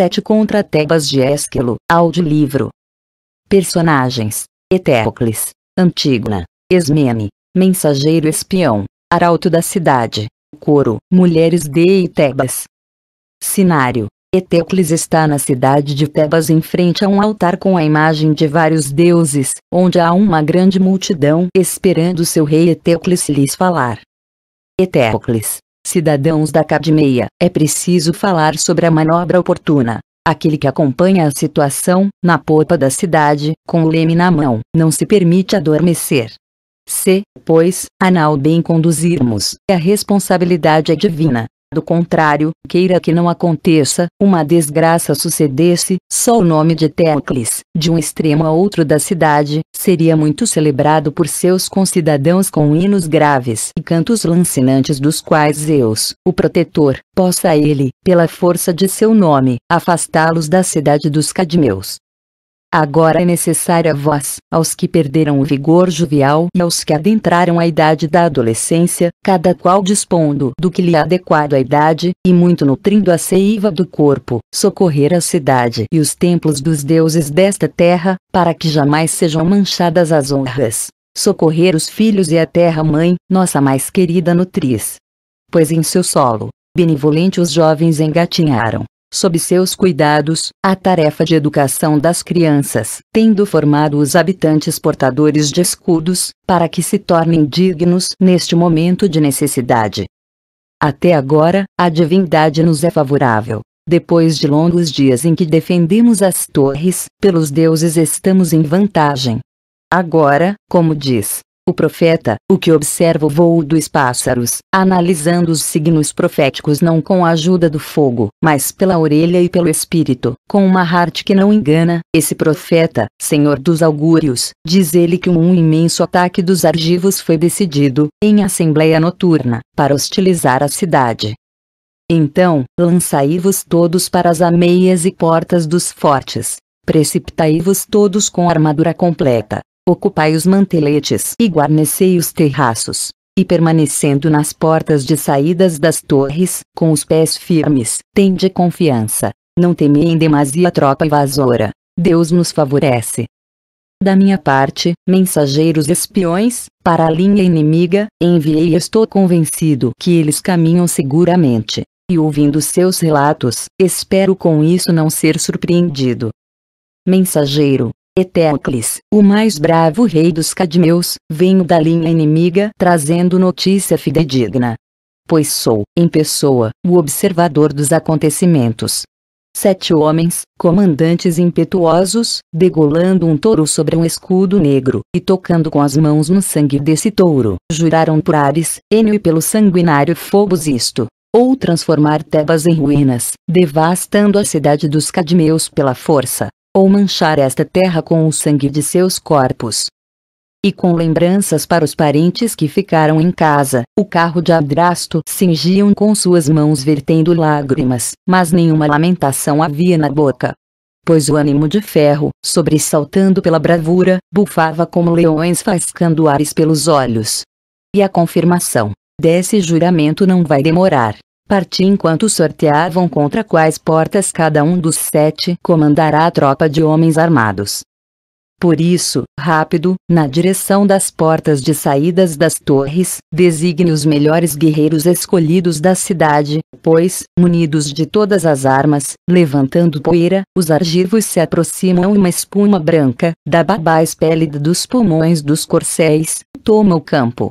7 contra Tebas de Esquilo, audiolivro. Personagens: Eteocles, Antígona, Esmene, Mensageiro Espião, Arauto da Cidade, Coro, Mulheres de Tebas. Sinário: Eteocles está na cidade de Tebas em frente a um altar com a imagem de vários deuses, onde há uma grande multidão esperando seu rei Eteocles lhes falar. Eteocles, cidadãos da Cadmeia, é preciso falar sobre a manobra oportuna. Aquele que acompanha a situação, na popa da cidade, com o leme na mão, não se permite adormecer. Se, pois, a nau bem conduzirmos, a responsabilidade é divina, do contrário, queira que não aconteça, uma desgraça sucedesse, só o nome de Teocles, de um extremo a outro da cidade, seria muito celebrado por seus concidadãos com hinos graves e cantos lancinantes dos quais Zeus, o protetor, possa ele, pela força de seu nome, afastá-los da cidade dos Cadmeus. Agora é necessária a vós, aos que perderam o vigor jovial e aos que adentraram a idade da adolescência, cada qual dispondo do que lhe é adequado à idade, e muito nutrindo a seiva do corpo, socorrer a cidade e os templos dos deuses desta terra, para que jamais sejam manchadas as honras. Socorrer os filhos e a terra-mãe, nossa mais querida nutriz. Pois em seu solo, benevolente os jovens engatinharam, sob seus cuidados, a tarefa de educação das crianças, tendo formado os habitantes portadores de escudos, para que se tornem dignos neste momento de necessidade. Até agora, a divindade nos é favorável. Depois de longos dias em que defendemos as torres, pelos deuses estamos em vantagem. Agora, como diz o profeta, o que observa o voo dos pássaros, analisando os signos proféticos não com a ajuda do fogo, mas pela orelha e pelo espírito, com uma arte que não engana, esse profeta, senhor dos augúrios, diz ele que um imenso ataque dos argivos foi decidido, em assembleia noturna, para hostilizar a cidade. Então, lançai-vos todos para as ameias e portas dos fortes, precipitai-vos todos com armadura completa, ocupai os manteletes e guarnecei os terraços. E permanecendo nas portas de saídas das torres, com os pés firmes, tende confiança. Não temei em demasia tropa invasora. Deus nos favorece. Da minha parte, mensageiros espiões, para a linha inimiga, enviei e estou convencido que eles caminham seguramente. E ouvindo seus relatos, espero com isso não ser surpreendido. Mensageiro, Eteocles, o mais bravo rei dos Cadmeus, venho da linha inimiga trazendo notícia fidedigna. Pois sou, em pessoa, o observador dos acontecimentos. Sete homens, comandantes impetuosos, degolando um touro sobre um escudo negro, e tocando com as mãos no sangue desse touro, juraram por Ares, Enio e pelo sanguinário Fobos isto, ou transformar Tebas em ruínas, devastando a cidade dos Cadmeus pela força ou manchar esta terra com o sangue de seus corpos. E com lembranças para os parentes que ficaram em casa, o carro de Adrasto cingiam com suas mãos vertendo lágrimas, mas nenhuma lamentação havia na boca. Pois o ânimo de ferro, sobressaltando pela bravura, bufava como leões fazcando ares pelos olhos. E a confirmação desse juramento não vai demorar. Parti enquanto sorteavam contra quais portas cada um dos sete comandará a tropa de homens armados. Por isso, rápido, na direção das portas de saídas das torres, designe os melhores guerreiros escolhidos da cidade, pois, munidos de todas as armas, levantando poeira, os argivos se aproximam e, uma espuma branca, da babás pélida dos pulmões dos corcéis, toma o campo.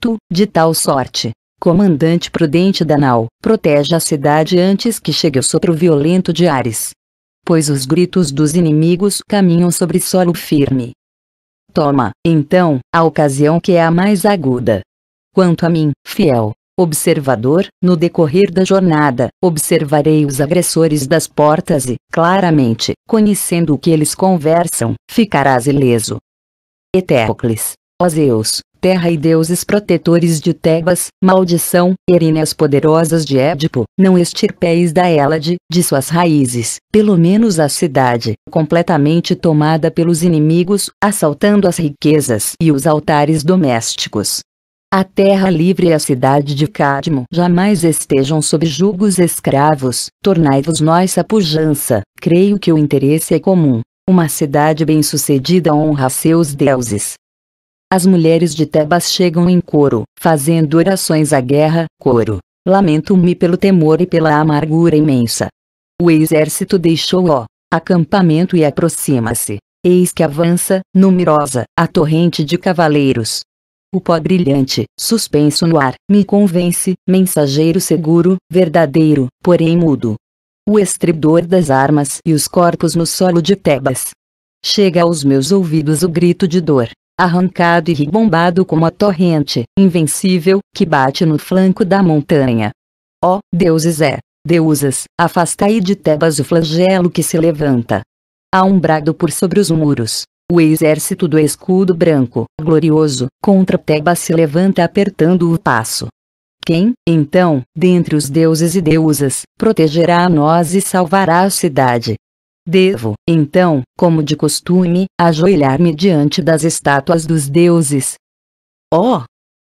Tu, de tal sorte, Comandante prudente da nau, protege a cidade antes que chegue o sopro violento de Ares. Pois os gritos dos inimigos caminham sobre solo firme. Toma, então, a ocasião que é a mais aguda. Quanto a mim, fiel observador, no decorrer da jornada, observarei os agressores das portas e, claramente, conhecendo o que eles conversam, ficarás ileso. Etéocles a Zeus, terra e deuses protetores de Tebas, maldição, eríneas poderosas de Édipo, não extirpeis da Hélade, de suas raízes, pelo menos a cidade, completamente tomada pelos inimigos, assaltando as riquezas e os altares domésticos. A terra livre e a cidade de Cadmo jamais estejam sob julgos escravos, tornai-vos nossa pujança, creio que o interesse é comum. Uma cidade bem-sucedida honra seus deuses, as mulheres de Tebas chegam em coro, fazendo orações à guerra, coro. Lamento-me pelo temor e pela amargura imensa. O exército deixou o acampamento e aproxima-se. Eis que avança, numerosa, a torrente de cavaleiros. O pó brilhante, suspenso no ar, me convence, mensageiro seguro, verdadeiro, porém mudo. O estridor das armas e os corpos no solo de Tebas. Chega aos meus ouvidos o grito de dor, arrancado e ribombado como a torrente, invencível, que bate no flanco da montanha. Ó, oh, deuses é, deusas, afastai de Tebas o flagelo que se levanta. Aumbrado por sobre os muros, o exército do escudo branco, glorioso, contra Tebas se levanta apertando o passo. Quem, então, dentre os deuses e deusas, protegerá a nós e salvará a cidade? Devo, então, como de costume, ajoelhar-me diante das estátuas dos deuses. Oh!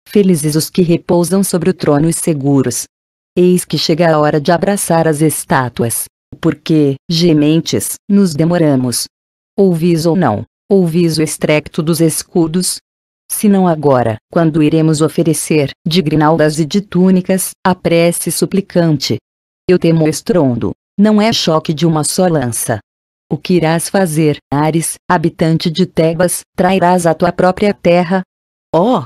Felizes os que repousam sobre o trono e seguros. Eis que chega a hora de abraçar as estátuas, porque, gementes, nos demoramos. Ouvis ou não, ouvis o estrecto dos escudos? Se não agora, quando iremos oferecer, de grinaldas e de túnicas, a prece suplicante. Eu temo o estrondo, não é choque de uma só lança. O que irás fazer, Ares, habitante de Tebas, trairás a tua própria terra? Oh!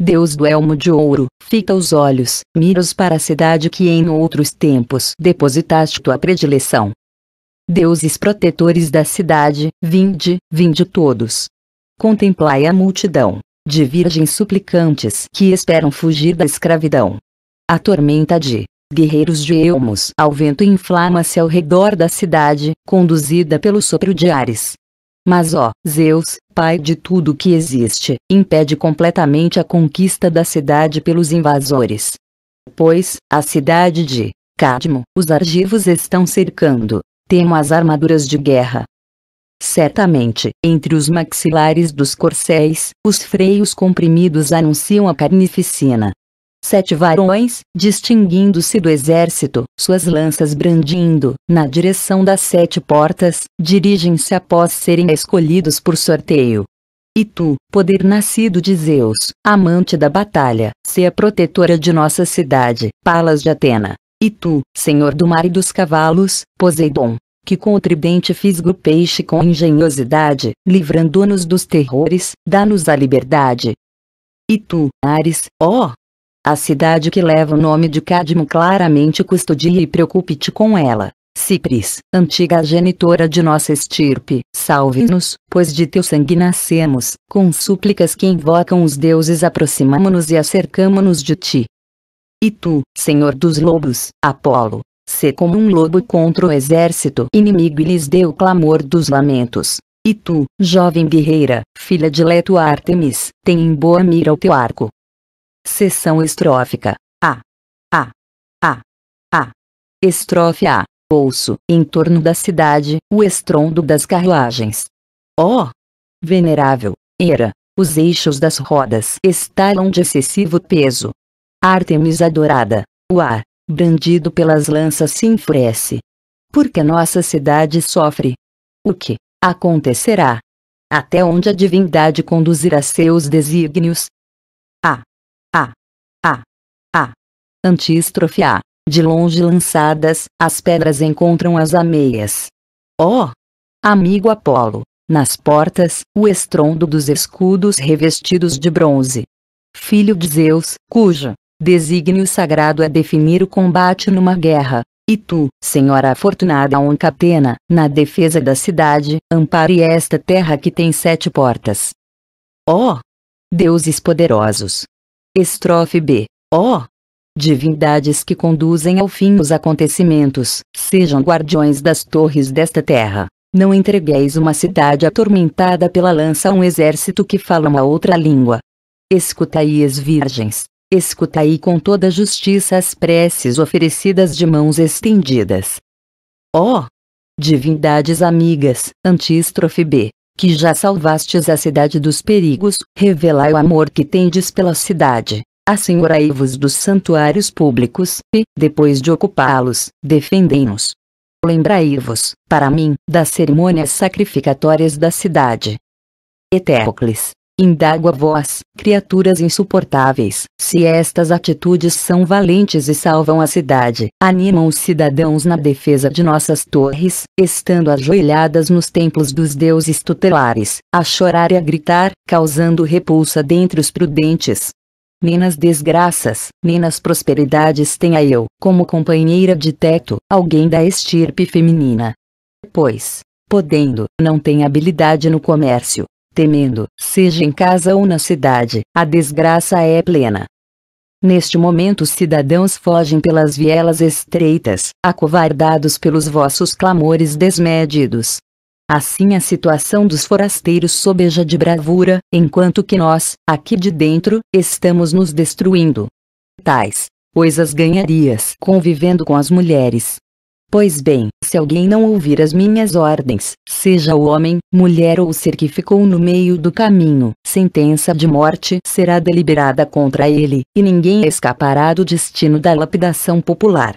Deus do elmo de ouro, fita os olhos, mira-os para a cidade que em outros tempos depositaste tua predileção. Deuses protetores da cidade, vinde, vinde todos. Contemplai a multidão de virgens suplicantes que esperam fugir da escravidão. A tormenta de Guerreiros de Elmos ao vento inflama-se ao redor da cidade, conduzida pelo sopro de Ares. Mas ó, Zeus, pai de tudo que existe, impede completamente a conquista da cidade pelos invasores. Pois, a cidade de Cadmo, os argivos estão cercando. Temo as armaduras de guerra. Certamente, entre os maxilares dos corcéis, os freios comprimidos anunciam a carnificina sete varões, distinguindo-se do exército, suas lanças brandindo, na direção das sete portas, dirigem-se após serem escolhidos por sorteio. E tu, poder nascido de Zeus, amante da batalha, se a protetora de nossa cidade, Palas de Atena. E tu, senhor do mar e dos cavalos, Poseidon, que com o tridente fisgo o peixe com engenhosidade, livrando-nos dos terrores, dá-nos a liberdade. E tu, Ares, ó, a cidade que leva o nome de Cadmo claramente custodia e preocupe-te com ela. Cipris, antiga genitora de nossa estirpe, salve-nos, pois de teu sangue nascemos, com súplicas que invocam os deuses aproximamo-nos e acercamo-nos de ti. E tu, senhor dos lobos, Apolo, se como um lobo contra o exército inimigo e lhes dê o clamor dos lamentos. E tu, jovem guerreira, filha de Leto Artemis, tem em boa mira o teu arco, Seção estrófica. A. A. A. A. Estrofe A. Ouço, em torno da cidade, o estrondo das carruagens. Ó! Oh, venerável, era, os eixos das rodas estalam de excessivo peso. Artemis adorada, o ar, brandido pelas lanças se enfurece. Porque nossa cidade sofre. O que acontecerá? Até onde a divindade conduzirá seus desígnios? A antístrofe A. De longe lançadas, as pedras encontram as ameias. Ó! Oh, amigo Apolo! Nas portas, o estrondo dos escudos revestidos de bronze. Filho de Zeus, cuja desígnio sagrado é definir o combate numa guerra, e tu, senhora afortunada Oncatena, na defesa da cidade, ampare esta terra que tem sete portas. Ó! Oh, deuses poderosos! Estrofe B. Ó! Oh, divindades que conduzem ao fim os acontecimentos, sejam guardiões das torres desta terra. Não entregueis uma cidade atormentada pela lança a um exército que fala uma outra língua. Escutai as virgens, escutai com toda justiça as preces oferecidas de mãos estendidas. Ó! Oh, divindades amigas, antístrofe B, que já salvastes a cidade dos perigos, revelai o amor que tendes pela cidade, assenhorai-vos dos santuários públicos, e, depois de ocupá-los, defendei-nos. Lembrai-vos, para mim, das cerimônias sacrificatórias da cidade. Etéocles, indago a vós, criaturas insuportáveis, se estas atitudes são valentes e salvam a cidade, animam os cidadãos na defesa de nossas torres, estando ajoelhadas nos templos dos deuses tutelares, a chorar e a gritar, causando repulsa dentre os prudentes, nem nas desgraças, nem nas prosperidades tenha eu, como companheira de teto, alguém da estirpe feminina. Pois, podendo, não tem habilidade no comércio, temendo, seja em casa ou na cidade, a desgraça é plena. Neste momento os cidadãos fogem pelas vielas estreitas, acovardados pelos vossos clamores desmedidos, Assim a situação dos forasteiros sobeja de bravura, enquanto que nós, aqui de dentro, estamos nos destruindo. Tais coisas ganharias convivendo com as mulheres. Pois bem, se alguém não ouvir as minhas ordens, seja o homem, mulher ou ser que ficou no meio do caminho, sentença de morte será deliberada contra ele, e ninguém escapará do destino da lapidação popular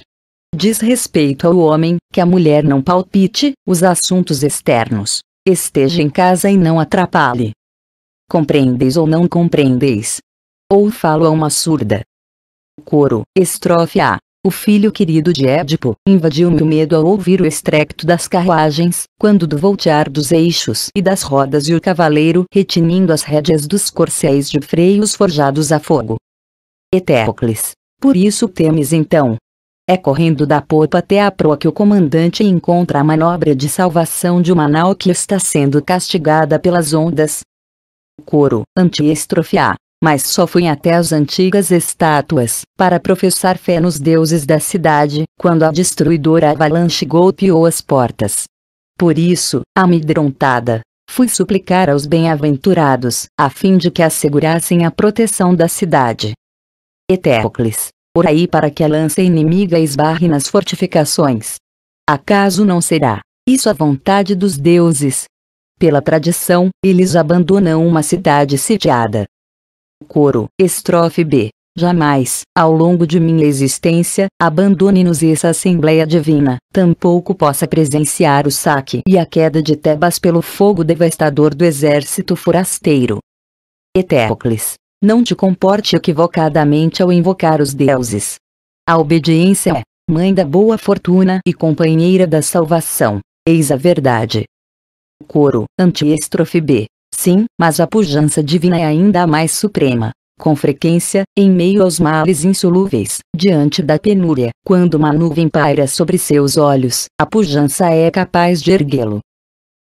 diz respeito ao homem, que a mulher não palpite os assuntos externos, esteja em casa e não atrapalhe. Compreendeis ou não compreendeis? Ou falo a uma surda? Coro, estrofe A. O filho querido de Édipo invadiu-me o medo ao ouvir o estrecto das carruagens, quando do voltear dos eixos e das rodas e o cavaleiro retinindo as rédeas dos corcéis de freios forjados a fogo. Etéocles, por isso temes então, é correndo da popa até a proa que o comandante encontra a manobra de salvação de uma nau que está sendo castigada pelas ondas. Coro, antiestrofe A. Mas só fui até as antigas estátuas, para professar fé nos deuses da cidade, quando a destruidora avalanche golpeou as portas. Por isso, amedrontada, fui suplicar aos bem-aventurados, a fim de que assegurassem a proteção da cidade. Etéocles por aí para que a lança inimiga esbarre nas fortificações. Acaso não será isso a vontade dos deuses? Pela tradição, eles abandonam uma cidade sitiada. Coro, estrofe B. Jamais, ao longo de minha existência, abandone-nos essa Assembleia Divina, tampouco possa presenciar o saque e a queda de Tebas pelo fogo devastador do exército forasteiro. Etéocles. Não te comporte equivocadamente ao invocar os deuses. A obediência é mãe da boa fortuna e companheira da salvação. Eis a verdade. Coro, antiestrofe B. Sim, mas a pujança divina é ainda mais suprema. Com frequência, em meio aos males insolúveis, diante da penúria, quando uma nuvem paira sobre seus olhos, a pujança é capaz de erguê-lo.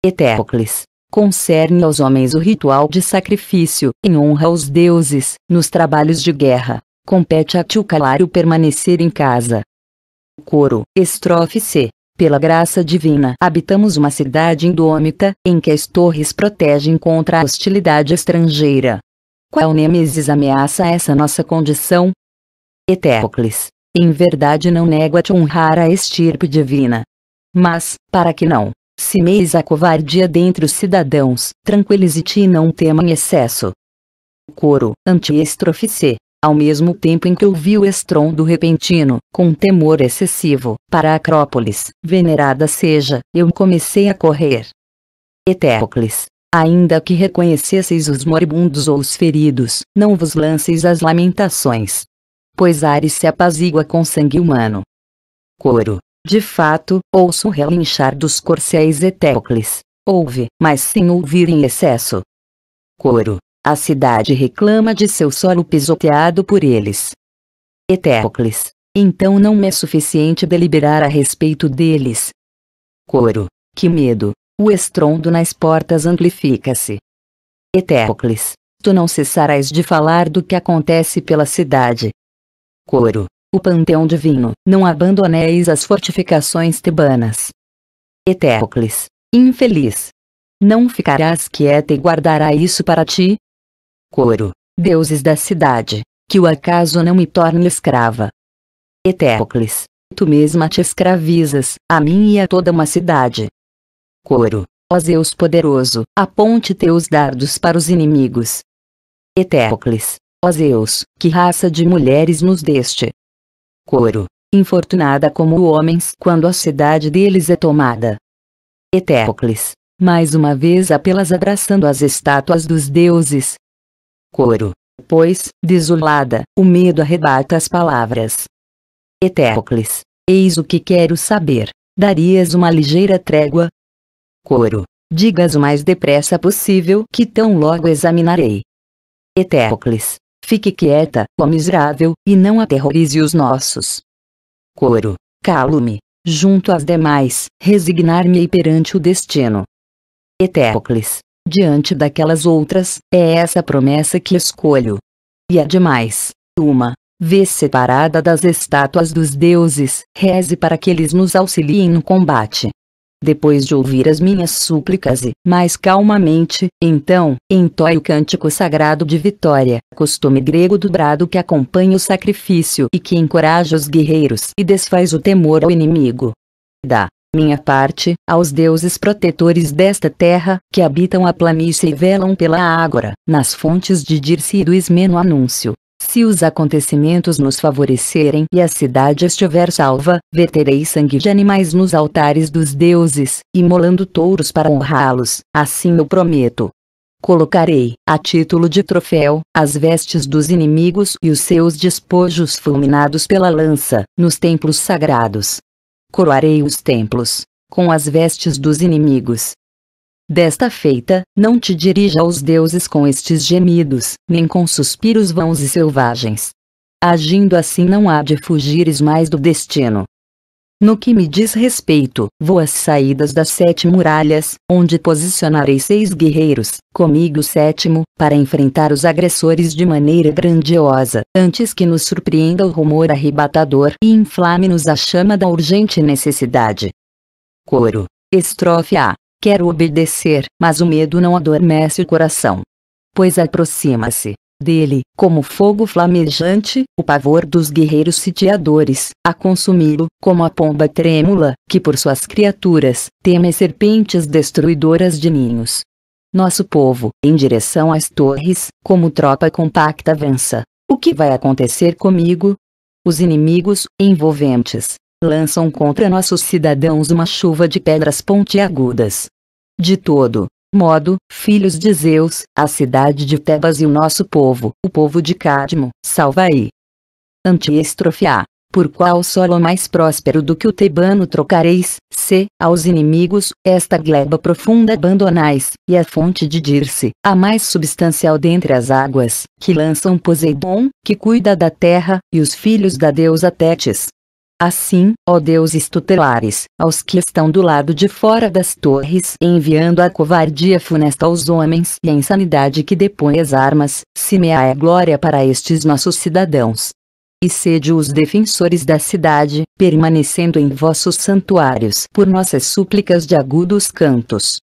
Eteocles concerne aos homens o ritual de sacrifício, em honra aos deuses, nos trabalhos de guerra. Compete a Calário permanecer em casa. Coro, estrofe C. Pela graça divina, habitamos uma cidade indômita, em que as torres protegem contra a hostilidade estrangeira. Qual Nêmesis ameaça essa nossa condição? Etéocles, em verdade não nego a te honrar a estirpe divina. Mas, para que não Cimeis a covardia dentre os cidadãos, tranquilize-te e não tema em excesso. Coro, antiestrofe-se. Ao mesmo tempo em que ouvi o estrondo repentino, com temor excessivo, para a Acrópolis, venerada seja, eu comecei a correr. Etéocles, Ainda que reconhecesseis os moribundos ou os feridos, não vos lanceis às lamentações. Pois Ares se apazigua com sangue humano. Coro, de fato, ouço o relinchar dos corcéis etéocles. Ouve, mas sem ouvir em excesso. Coro. A cidade reclama de seu solo pisoteado por eles. Etéocles. Então não me é suficiente deliberar a respeito deles. Coro. Que medo. O estrondo nas portas amplifica-se. Etéocles. Tu não cessarás de falar do que acontece pela cidade. Coro o panteão divino, não abandoneis as fortificações tebanas. Etéocles, infeliz. Não ficarás quieta e guardará isso para ti? Coro, deuses da cidade, que o acaso não me torne escrava. Etéocles, tu mesma te escravizas, a mim e a toda uma cidade. Coro, ó Zeus poderoso, aponte teus dardos para os inimigos. Etéocles, ó Zeus, que raça de mulheres nos deste, Coro, infortunada como homens quando a cidade deles é tomada. Etéocles, mais uma vez apelas abraçando as estátuas dos deuses. Coro, pois, desolada, o medo arrebata as palavras. Etéocles, eis o que quero saber, darias uma ligeira trégua? Coro, digas o mais depressa possível que tão logo examinarei. Etéocles. Fique quieta, ó miserável, e não aterrorize os nossos. Coro. Calo-me, junto às demais, resignar-me-ei perante o destino. Etéocles. Diante daquelas outras, é essa promessa que escolho. E ademais, uma, vez separada das estátuas dos deuses, reze para que eles nos auxiliem no combate depois de ouvir as minhas súplicas e, mais calmamente, então, entoie o cântico sagrado de vitória, costume grego do brado que acompanha o sacrifício e que encoraja os guerreiros e desfaz o temor ao inimigo. Da minha parte, aos deuses protetores desta terra, que habitam a planície e velam pela ágora, nas fontes de Dirce e do Ismeno anúncio, se os acontecimentos nos favorecerem e a cidade estiver salva, verterei sangue de animais nos altares dos deuses, imolando touros para honrá-los, assim eu prometo. Colocarei, a título de troféu, as vestes dos inimigos e os seus despojos fulminados pela lança, nos templos sagrados. Coroarei os templos com as vestes dos inimigos, Desta feita, não te dirija aos deuses com estes gemidos, nem com suspiros vãos e selvagens. Agindo assim não há de fugires mais do destino. No que me diz respeito, vou às saídas das sete muralhas, onde posicionarei seis guerreiros, comigo o sétimo, para enfrentar os agressores de maneira grandiosa, antes que nos surpreenda o rumor arrebatador e inflame-nos a chama da urgente necessidade. Coro. Estrofe A. Quero obedecer, mas o medo não adormece o coração. Pois aproxima-se dele, como fogo flamejante, o pavor dos guerreiros sitiadores, a consumi-lo, como a pomba trêmula, que por suas criaturas, teme serpentes destruidoras de ninhos. Nosso povo, em direção às torres, como tropa compacta avança. O que vai acontecer comigo? Os inimigos, envolventes, lançam contra nossos cidadãos uma chuva de pedras pontiagudas. De todo modo, filhos de Zeus, a cidade de Tebas e o nosso povo, o povo de Cadmo, salvai. Antiestrofe A. Por qual solo mais próspero do que o tebano trocareis, se, aos inimigos, esta gleba profunda abandonais, e a fonte de Dirce, a mais substancial dentre as águas, que lançam Poseidon, que cuida da terra, e os filhos da deusa Tétis, Assim, ó deuses tutelares, aos que estão do lado de fora das torres, enviando a covardia funesta aos homens e a insanidade que depõe as armas, semeai a glória para estes nossos cidadãos. E sede os defensores da cidade, permanecendo em vossos santuários por nossas súplicas de agudos cantos.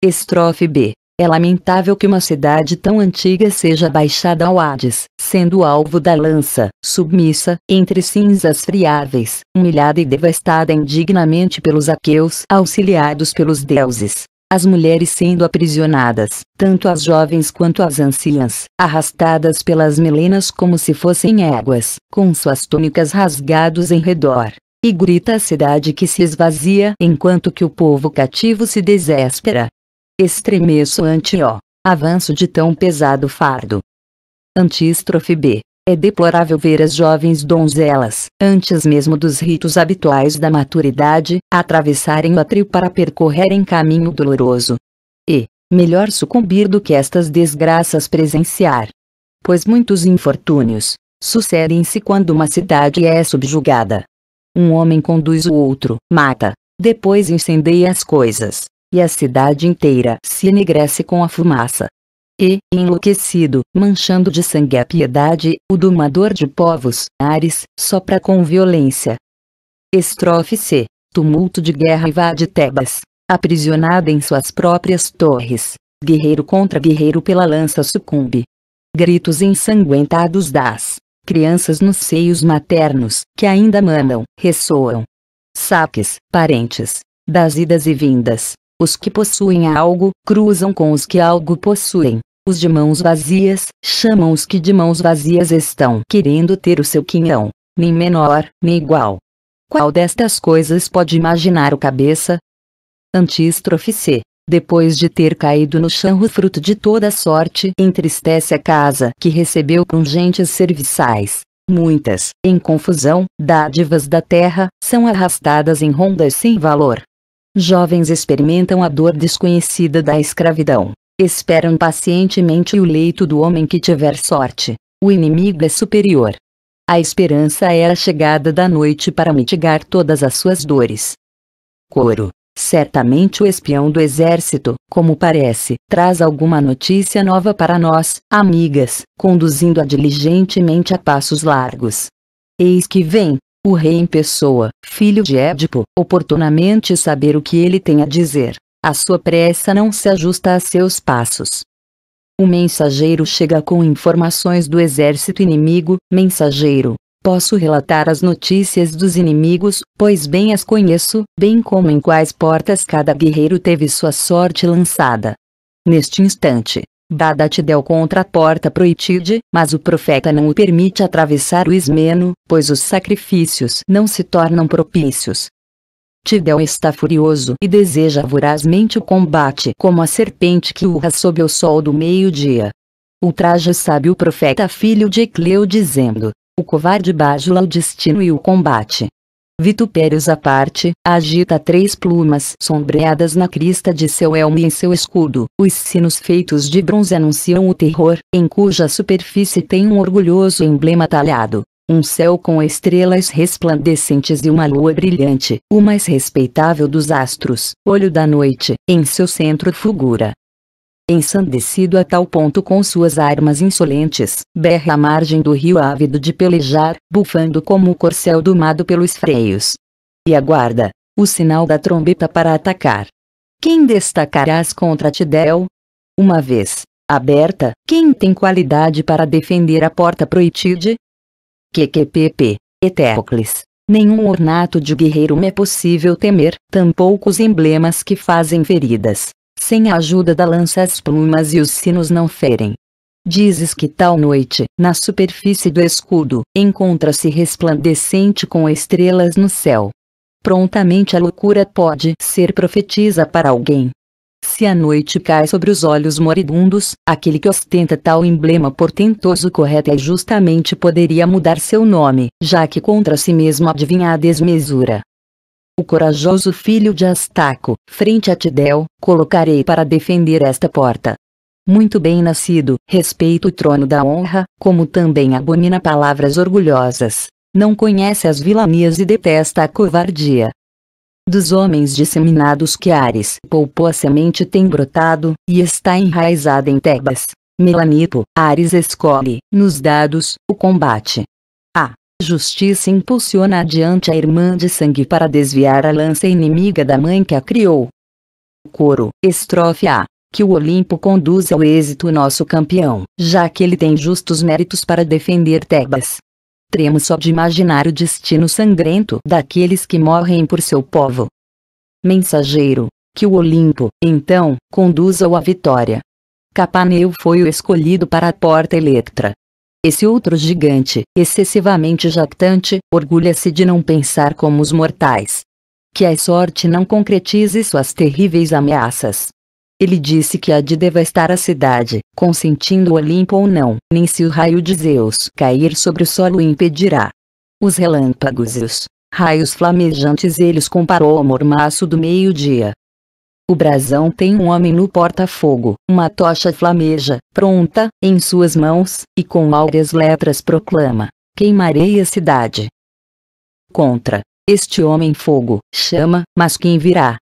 Estrofe B. É lamentável que uma cidade tão antiga seja baixada ao Hades, sendo alvo da lança, submissa, entre cinzas friáveis, humilhada e devastada indignamente pelos aqueus auxiliados pelos deuses. As mulheres sendo aprisionadas, tanto as jovens quanto as anciãs, arrastadas pelas melenas como se fossem éguas, com suas túnicas rasgadas em redor e grita a cidade que se esvazia, enquanto que o povo cativo se desespera, Estremeço ante ó Avanço de tão pesado fardo. Antístrofe B. É deplorável ver as jovens donzelas, antes mesmo dos ritos habituais da maturidade, atravessarem o atrio para percorrerem caminho doloroso. E, melhor sucumbir do que estas desgraças presenciar. Pois muitos infortúnios sucedem-se quando uma cidade é subjugada. Um homem conduz o outro, mata, depois incendeia as coisas, e a cidade inteira se enegrece com a fumaça. E, enlouquecido, manchando de sangue a piedade, o domador de povos, Ares, sopra com violência. Estrofe C. Tumulto de guerra invade Tebas, aprisionada em suas próprias torres. Guerreiro contra guerreiro pela lança sucumbe. Gritos ensanguentados das crianças nos seios maternos, que ainda manam, ressoam. Saques, parentes, das idas e vindas, os que possuem algo, cruzam com os que algo possuem. Os de mãos vazias, chamam os que de mãos vazias estão querendo ter o seu quinhão, nem menor, nem igual. Qual destas coisas pode imaginar o cabeça? Antístrofe C. Depois de ter caído no chão o fruto de toda sorte, entristece a casa que recebeu com gentes serviçais. Muitas, em confusão, dádivas da terra, são arrastadas em rondas sem valor. Jovens experimentam a dor desconhecida da escravidão. Esperam pacientemente o leito do homem que tiver sorte. O inimigo é superior. A esperança era é a chegada da noite para mitigar todas as suas dores. Coro. Certamente o espião do exército, como parece, traz alguma notícia nova para nós, amigas, conduzindo-a diligentemente a passos largos. Eis que vem, o rei em pessoa, filho de Édipo, oportunamente saber o que ele tem a dizer. A sua pressa não se ajusta a seus passos. O mensageiro chega com informações do exército inimigo, mensageiro. Posso relatar as notícias dos inimigos, pois bem as conheço, bem como em quais portas cada guerreiro teve sua sorte lançada. Neste instante, Bada-te del contra a porta proitide, mas o profeta não o permite atravessar o esmeno, pois os sacrifícios não se tornam propícios. Tidel está furioso e deseja vorazmente o combate como a serpente que urra sob o sol do meio-dia. Ultraja sabe o profeta filho de Ecleu dizendo, o covarde bajula o destino e o combate, vitupérios à parte, agita três plumas sombreadas na crista de seu elmo e em seu escudo. Os sinos feitos de bronze anunciam o terror, em cuja superfície tem um orgulhoso emblema talhado. Um céu com estrelas resplandecentes e uma lua brilhante, o mais respeitável dos astros, olho da noite, em seu centro fulgura, ensandecido a tal ponto com suas armas insolentes, berra à margem do rio ávido de pelejar, bufando como o corcel domado pelos freios. E aguarda, o sinal da trombeta para atacar. Quem destacarás contra Tidel? Uma vez, aberta, quem tem qualidade para defender a porta proitide? QQPP, Eteocles. Nenhum ornato de guerreiro me é possível temer, tampouco os emblemas que fazem feridas. Sem a ajuda da lança as plumas e os sinos não ferem. Dizes que tal noite, na superfície do escudo, encontra-se resplandecente com estrelas no céu. Prontamente a loucura pode ser profetisa para alguém. Se a noite cai sobre os olhos moribundos, aquele que ostenta tal emblema portentoso correto e é justamente poderia mudar seu nome, já que contra si mesmo adivinha a desmesura o corajoso filho de Astaco, frente a Tidel, colocarei para defender esta porta. Muito bem nascido, respeita o trono da honra, como também abomina palavras orgulhosas. Não conhece as vilanias e detesta a covardia. Dos homens disseminados que Ares poupou a semente tem brotado, e está enraizada em Tebas. Melanipo, Ares escolhe, nos dados, o combate. Justiça impulsiona adiante a irmã de sangue para desviar a lança inimiga da mãe que a criou. Coro, estrofe A. Que o Olimpo conduza ao êxito nosso campeão, já que ele tem justos méritos para defender Tebas. Tremo só de imaginar o destino sangrento daqueles que morrem por seu povo. Mensageiro, que o Olimpo, então, conduza-o à vitória. Capaneu foi o escolhido para a porta Eletra, esse outro gigante, excessivamente jactante, orgulha-se de não pensar como os mortais. Que a sorte não concretize suas terríveis ameaças. Ele disse que há de devastar a cidade, consentindo o Olimpo ou não, nem se o raio de Zeus cair sobre o solo impedirá. Os relâmpagos e os raios flamejantes ele os comparou ao mormaço do meio-dia, o brasão tem um homem no porta-fogo, uma tocha flameja, pronta, em suas mãos, e com áureas letras proclama: Queimarei a cidade. Contra este homem fogo chama, mas quem virá?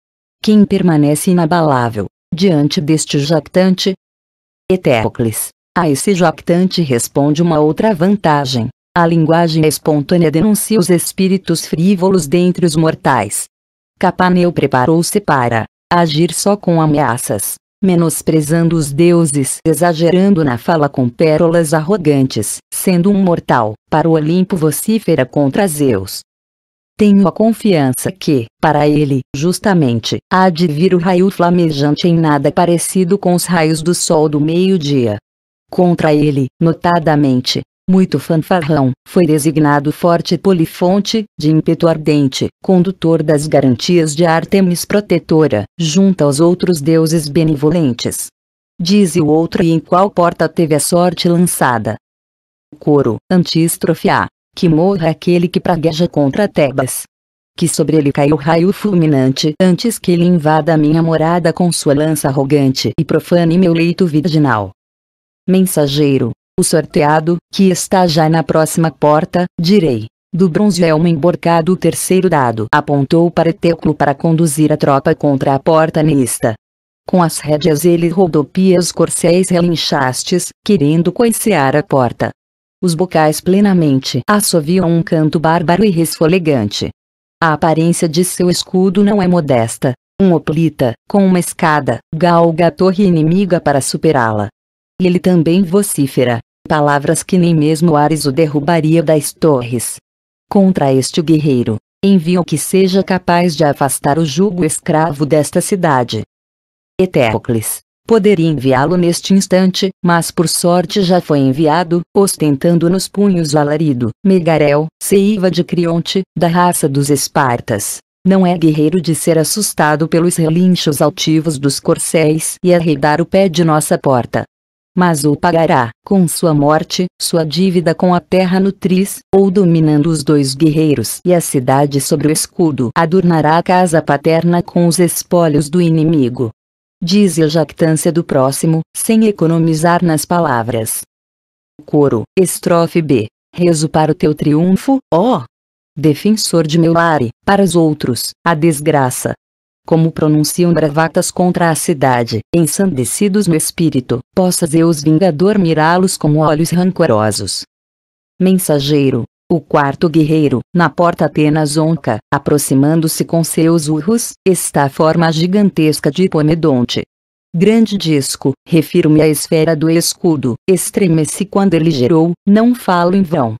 Quem permanece inabalável diante deste jactante? Etéocles. A esse jactante responde uma outra vantagem. A linguagem espontânea denuncia os espíritos frívolos dentre os mortais. Capaneu preparou-se para agir só com ameaças, menosprezando os deuses, exagerando na fala com pérolas arrogantes, sendo um mortal, para o Olimpo vocifera contra Zeus. Tenho a confiança que, para ele, justamente, há de vir o raio flamejante em nada parecido com os raios do sol do meio-dia. Contra ele, notadamente, muito fanfarrão, foi designado forte polifonte, de ímpeto ardente, condutor das garantias de Artemis protetora, junto aos outros deuses benevolentes. Diz o outro e em qual porta teve a sorte lançada. Coro, antístrofe A. Que morra aquele que pragueja contra Tebas. Que sobre ele caiu raio fulminante antes que ele invada a minha morada com sua lança arrogante e profane meu leito virginal. Mensageiro, o sorteado, que está já na próxima porta, direi. Do bronze elmo é emborcado o terceiro dado apontou para Teuclo para conduzir a tropa contra a porta nista. Com as rédeas ele rodopia os corcéis relinchastes, querendo coicear a porta. Os bocais plenamente assoviam um canto bárbaro e resfolegante. A aparência de seu escudo não é modesta. Um oplita, com uma escada, galga a torre inimiga para superá-la. Ele também vocifera, palavras que nem mesmo Ares o derrubaria das torres. Contra este guerreiro, envio que seja capaz de afastar o jugo escravo desta cidade. Etéocles poderia enviá-lo neste instante, mas por sorte já foi enviado, ostentando nos punhos o alarido, Megarel, seiva de Crionte, da raça dos Espartas. Não é guerreiro de ser assustado pelos relinchos altivos dos corcéis e arredar o pé de nossa porta mas ou pagará, com sua morte, sua dívida com a terra nutriz, ou dominando os dois guerreiros e a cidade sobre o escudo, adornará a casa paterna com os espólios do inimigo. Diz a jactância do próximo, sem economizar nas palavras. Coro, estrofe B. Rezo para o teu triunfo, ó! Defensor de meu lar, para os outros, a desgraça, como pronunciam bravatas contra a cidade, ensandecidos no espírito, possa Zeus Vingador mirá-los com olhos rancorosos. Mensageiro, o quarto guerreiro, na porta Atenas Onca, aproximando-se com seus urros, está a forma gigantesca de Hipomedonte. Grande disco, refiro-me à esfera do escudo, estremeci quando ele gerou, não falo em vão.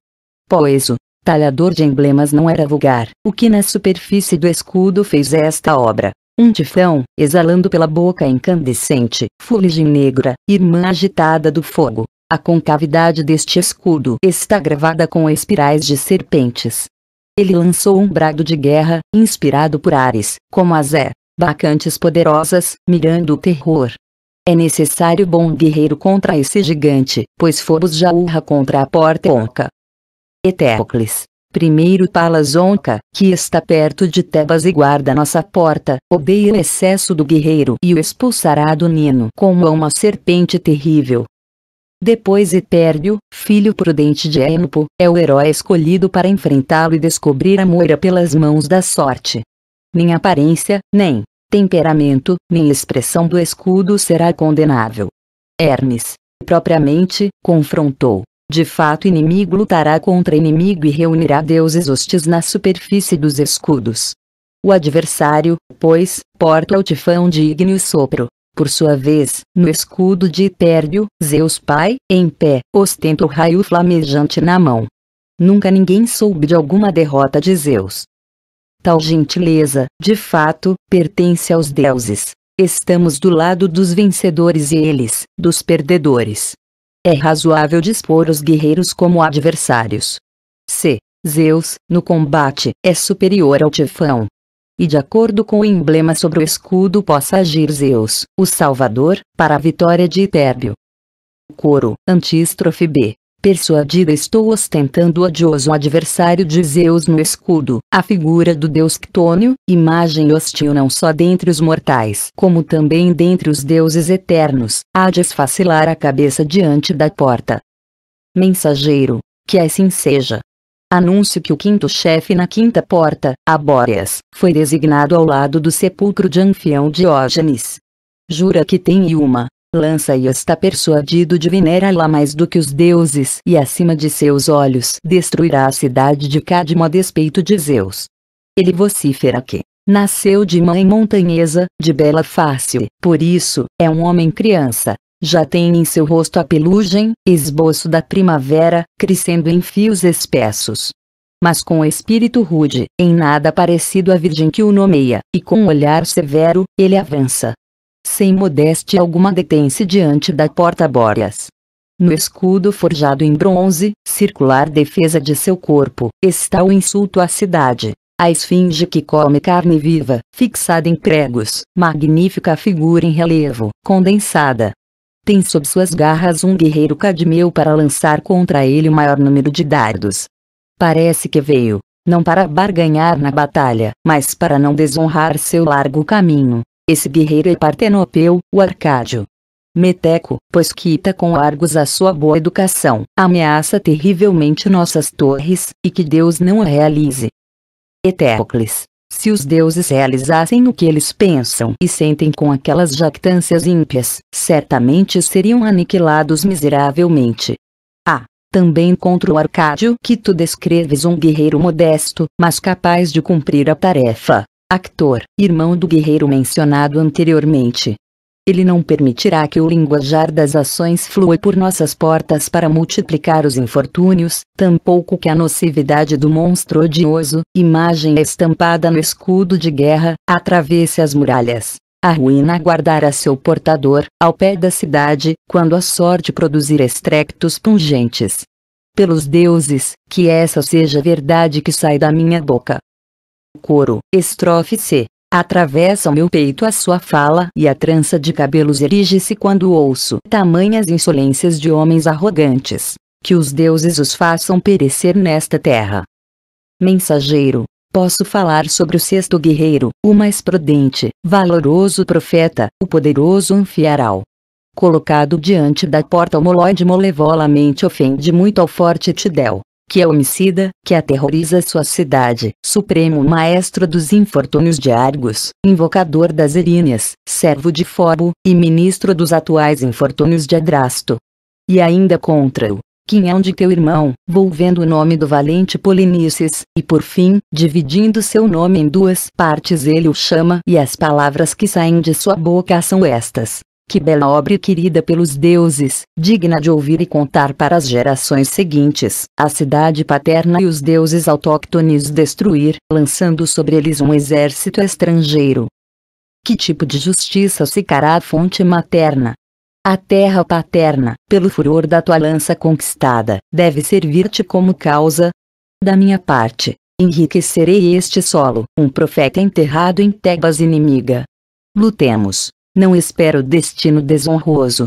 Poeso, Talhador de emblemas não era vulgar. O que na superfície do escudo fez esta obra? Um tifão, exalando pela boca incandescente, fuligem negra, irmã agitada do fogo. A concavidade deste escudo está gravada com espirais de serpentes. Ele lançou um brado de guerra, inspirado por Ares, como Azé, bacantes poderosas, mirando o terror. É necessário bom guerreiro contra esse gigante, pois Fobos já urra contra a porta é onca. Etéocles, primeiro Palazonca, que está perto de Tebas e guarda nossa porta, odeia o excesso do guerreiro e o expulsará do Nino como a uma serpente terrível. Depois Eterbio, filho prudente de Enopo, é o herói escolhido para enfrentá-lo e descobrir a moira pelas mãos da sorte. Nem aparência, nem temperamento, nem expressão do escudo será condenável. Hermes, propriamente, confrontou de fato inimigo lutará contra inimigo e reunirá deuses hostis na superfície dos escudos. O adversário, pois, porta o tifão de ígneo sopro. Por sua vez, no escudo de Hipérbio, Zeus pai, em pé, ostenta o raio flamejante na mão. Nunca ninguém soube de alguma derrota de Zeus. Tal gentileza, de fato, pertence aos deuses. Estamos do lado dos vencedores e eles, dos perdedores. É razoável dispor os guerreiros como adversários. C. Zeus, no combate, é superior ao Tifão. E de acordo com o emblema sobre o escudo possa agir Zeus, o Salvador, para a vitória de Itébio. Coro, antístrofe B. Persuadida estou ostentando o odioso adversário de Zeus no escudo, a figura do deus Ctônio, imagem hostil não só dentre os mortais, como também dentre os deuses eternos, a desfacelar a cabeça diante da porta. Mensageiro, que assim seja. Anúncio que o quinto chefe na quinta porta, Abóreas, foi designado ao lado do sepulcro de Anfião Diógenes. Jura que tem uma, lança e está persuadido de venerá-la mais do que os deuses e acima de seus olhos destruirá a cidade de Cadmo a despeito de Zeus. Ele vocifera que nasceu de mãe montanhesa, de bela face, por isso, é um homem criança. Já tem em seu rosto a pelugem, esboço da primavera, crescendo em fios espessos mas com espírito rude, em nada parecido à virgem que o nomeia, e com um olhar severo, ele avança, sem modéstia alguma detém-se diante da porta bóreas. No escudo forjado em bronze, circular defesa de seu corpo, está o insulto à cidade. A esfinge que come carne viva, fixada em pregos, magnífica figura em relevo, condensada. Tem sob suas garras um guerreiro cadmeu para lançar contra ele o maior número de dardos. Parece que veio, não para barganhar na batalha, mas para não desonrar seu largo caminho, esse guerreiro é partenopeu, o Arcádio. Meteco, pois quita com Argos a sua boa educação, ameaça terrivelmente nossas torres, e que Deus não a realize. Eteocles, Se os deuses realizassem o que eles pensam e sentem com aquelas jactâncias ímpias, certamente seriam aniquilados miseravelmente. Ah, também contra o Arcádio que tu descreves um guerreiro modesto, mas capaz de cumprir a tarefa, Actor, irmão do guerreiro mencionado anteriormente. Ele não permitirá que o linguajar das ações flua por nossas portas para multiplicar os infortúnios, tampouco que a nocividade do monstro odioso, imagem estampada no escudo de guerra, atravesse as muralhas. A ruína guardará seu portador, ao pé da cidade, quando a sorte produzir estrectos pungentes. Pelos deuses, que essa seja a verdade que sai da minha boca. Coro, Estrofe C. Atravessa o meu peito a sua fala e a trança de cabelos erige-se quando ouço tamanhas insolências de homens arrogantes. Que os deuses os façam perecer nesta terra. Mensageiro, Posso falar sobre o sexto guerreiro, o mais prudente, valoroso profeta, o poderoso anfiarau. Colocado diante da porta o molóide molevolamente ofende muito ao forte Tidel que é homicida, que aterroriza sua cidade, supremo maestro dos infortúnios de Argos, invocador das eríneas, servo de Fobo, e ministro dos atuais infortúnios de Adrasto. E ainda contra o quinhão de teu irmão, volvendo o nome do valente Polinices, e por fim, dividindo seu nome em duas partes ele o chama e as palavras que saem de sua boca são estas. Que bela obra querida pelos deuses, digna de ouvir e contar para as gerações seguintes. A cidade paterna e os deuses autóctones destruir, lançando sobre eles um exército estrangeiro. Que tipo de justiça secará a fonte materna? A terra paterna, pelo furor da tua lança conquistada, deve servir-te como causa. Da minha parte, enriquecerei este solo, um profeta enterrado em Tebas inimiga. Lutemos, não espero destino desonroso.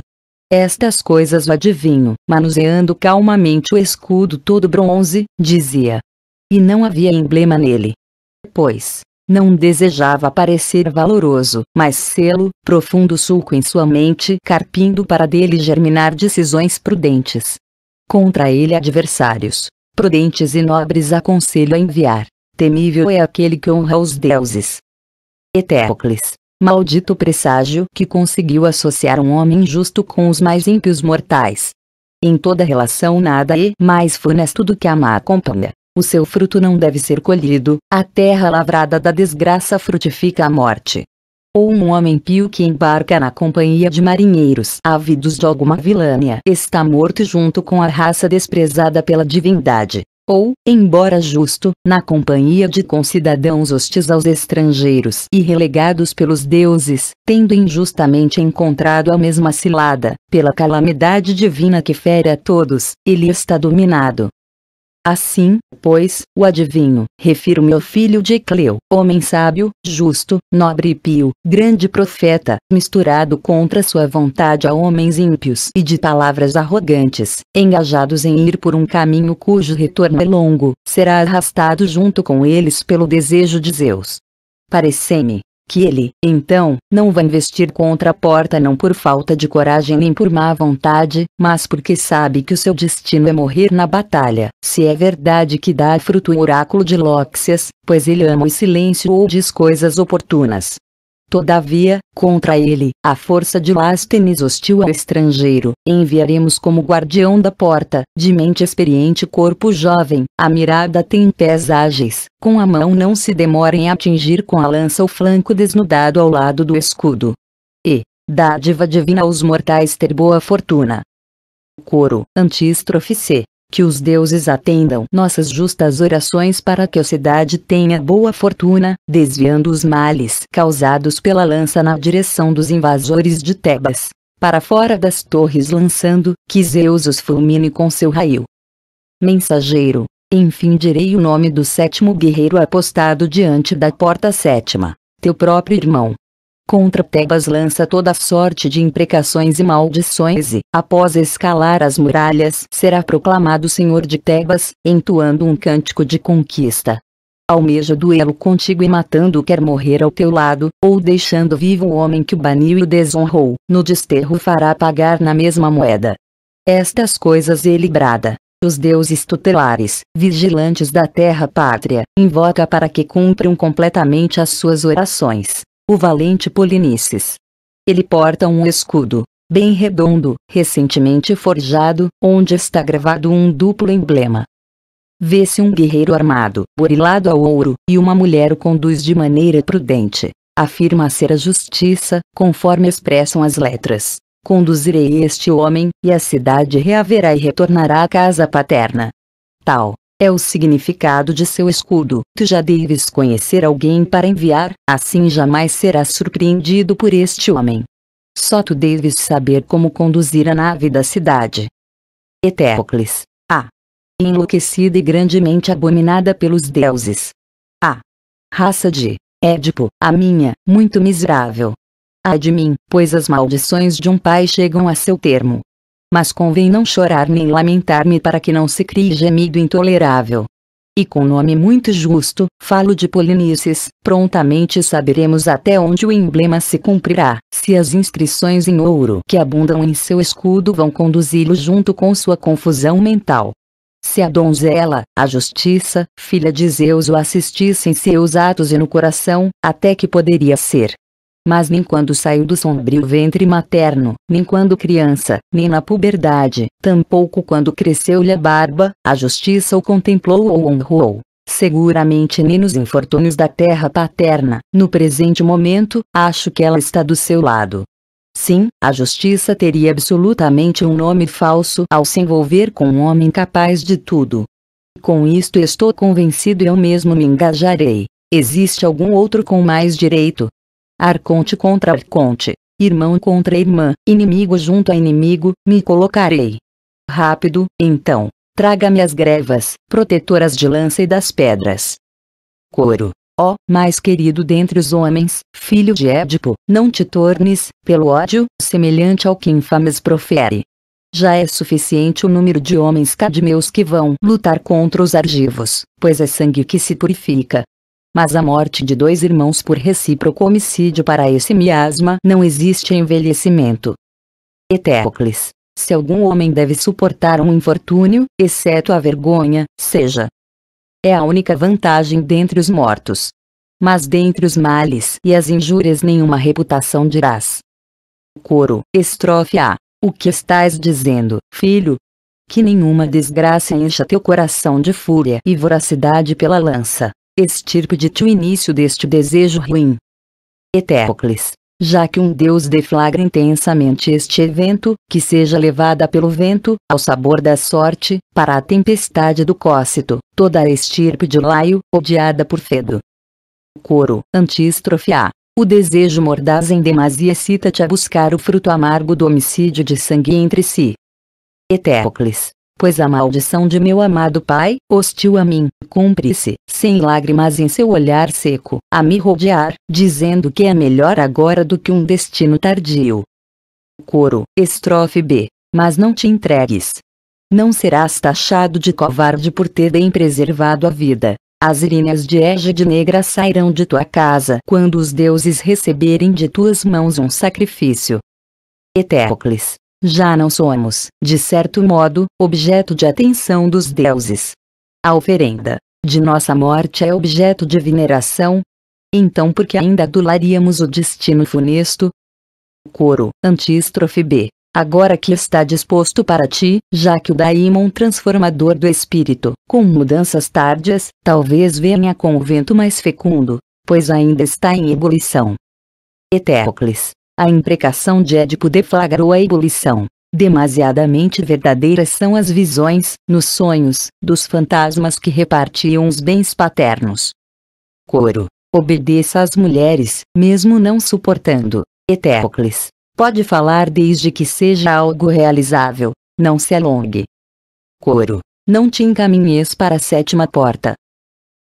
Estas coisas adivinho, manuseando calmamente o escudo todo bronze, dizia. E não havia emblema nele. Pois, não desejava parecer valoroso, mas selo, profundo sulco em sua mente, carpindo para dele germinar decisões prudentes. Contra ele adversários, prudentes e nobres aconselho a enviar. Temível é aquele que honra os deuses. Etéocles Maldito presságio que conseguiu associar um homem justo com os mais ímpios mortais. Em toda relação nada é mais funesto do que a má companhia. O seu fruto não deve ser colhido, a terra lavrada da desgraça frutifica a morte. Ou um homem pio que embarca na companhia de marinheiros ávidos de alguma vilânia está morto junto com a raça desprezada pela divindade ou, embora justo, na companhia de concidadãos hostis aos estrangeiros e relegados pelos deuses, tendo injustamente encontrado a mesma cilada, pela calamidade divina que fere a todos, ele está dominado, Assim, pois, o adivinho, refiro-me ao filho de Ecleu, homem sábio, justo, nobre e pio, grande profeta, misturado contra sua vontade a homens ímpios e de palavras arrogantes, engajados em ir por um caminho cujo retorno é longo, será arrastado junto com eles pelo desejo de Zeus. Parece-me, que ele, então, não vai investir contra a porta não por falta de coragem nem por má vontade, mas porque sabe que o seu destino é morrer na batalha, se é verdade que dá fruto o oráculo de Lóxias, pois ele ama o silêncio ou diz coisas oportunas, Todavia, contra ele, a força de Lástenes hostil ao estrangeiro, enviaremos como guardião da porta, de mente experiente e corpo jovem, a mirada tem pés ágeis, com a mão não se demora em atingir com a lança o flanco desnudado ao lado do escudo. E, dádiva divina aos mortais ter boa fortuna. Coro, antístrofe C que os deuses atendam nossas justas orações para que a cidade tenha boa fortuna, desviando os males causados pela lança na direção dos invasores de Tebas, para fora das torres lançando, que Zeus os fulmine com seu raio. Mensageiro, enfim direi o nome do sétimo guerreiro apostado diante da porta sétima, teu próprio irmão, Contra Tebas lança toda sorte de imprecações e maldições e, após escalar as muralhas, será proclamado senhor de Tebas, entoando um cântico de conquista. Almeja duelo contigo e matando quer morrer ao teu lado, ou deixando vivo o homem que o baniu e o desonrou, no desterro fará pagar na mesma moeda. Estas coisas ele é brada. Os deuses tutelares, vigilantes da terra pátria, invoca para que cumpram completamente as suas orações o valente Polinices. Ele porta um escudo, bem redondo, recentemente forjado, onde está gravado um duplo emblema. Vê-se um guerreiro armado, burilado ao ouro, e uma mulher o conduz de maneira prudente. Afirma ser a justiça, conforme expressam as letras. Conduzirei este homem, e a cidade reaverá e retornará à casa paterna. Tal é o significado de seu escudo. Tu já deves conhecer alguém para enviar, assim jamais serás surpreendido por este homem. Só tu deves saber como conduzir a nave da cidade. Etéocles, A. Enlouquecida e grandemente abominada pelos deuses. A. Raça de Édipo, a minha, muito miserável. Ai de mim, pois as maldições de um pai chegam a seu termo. Mas convém não chorar nem lamentar-me para que não se crie gemido intolerável. E com nome muito justo, falo de Polinices, prontamente saberemos até onde o emblema se cumprirá, se as inscrições em ouro que abundam em seu escudo vão conduzi-lo junto com sua confusão mental. Se a donzela, a justiça, filha de Zeus o assistisse em seus atos e no coração, até que poderia ser, mas nem quando saiu do sombrio ventre materno, nem quando criança, nem na puberdade, tampouco quando cresceu-lhe a barba, a justiça o contemplou ou honrou. Seguramente nem nos infortúnios da terra paterna, no presente momento, acho que ela está do seu lado. Sim, a justiça teria absolutamente um nome falso ao se envolver com um homem capaz de tudo. Com isto estou convencido e eu mesmo me engajarei. Existe algum outro com mais direito, arconte contra arconte, irmão contra irmã, inimigo junto a inimigo, me colocarei. Rápido, então, traga-me as grevas, protetoras de lança e das pedras. Coro. Ó, oh, mais querido dentre os homens, filho de Édipo, não te tornes, pelo ódio, semelhante ao que infames profere. Já é suficiente o número de homens cadmeus que vão lutar contra os argivos, pois é sangue que se purifica, mas a morte de dois irmãos por recíproco homicídio para esse miasma não existe envelhecimento. Etéocles. Se algum homem deve suportar um infortúnio, exceto a vergonha, seja. É a única vantagem dentre os mortos. Mas dentre os males e as injúrias nenhuma reputação dirás. Coro, estrofe A. O que estás dizendo, filho? Que nenhuma desgraça encha teu coração de fúria e voracidade pela lança extirpe-te o início deste desejo ruim. Etéocles, já que um deus deflagra intensamente este evento, que seja levada pelo vento, ao sabor da sorte, para a tempestade do Cócito, toda a estirpe de Laio, odiada por Fedo. Coro, antístrofe A. O desejo mordaz em demasia excita-te a buscar o fruto amargo do homicídio de sangue entre si. Etéocles pois a maldição de meu amado pai, hostil a mim, cumpre-se, sem lágrimas em seu olhar seco, a me rodear, dizendo que é melhor agora do que um destino tardio. Coro, estrofe B. Mas não te entregues. Não serás taxado de covarde por ter bem preservado a vida. As linhas de égide negra sairão de tua casa quando os deuses receberem de tuas mãos um sacrifício. Eteocles, já não somos, de certo modo, objeto de atenção dos deuses. A oferenda de nossa morte é objeto de veneração? Então por que ainda adularíamos o destino funesto? Coro, antístrofe B. Agora que está disposto para ti, já que o daimon transformador do espírito, com mudanças tardias, talvez venha com o vento mais fecundo, pois ainda está em ebulição. Eteocles. A imprecação de Édipo deflagrou a ebulição. Demasiadamente verdadeiras são as visões, nos sonhos, dos fantasmas que repartiam os bens paternos. Coro. Obedeça às mulheres, mesmo não suportando. Etéocles, Pode falar desde que seja algo realizável, não se alongue. Coro. Não te encaminhes para a sétima porta.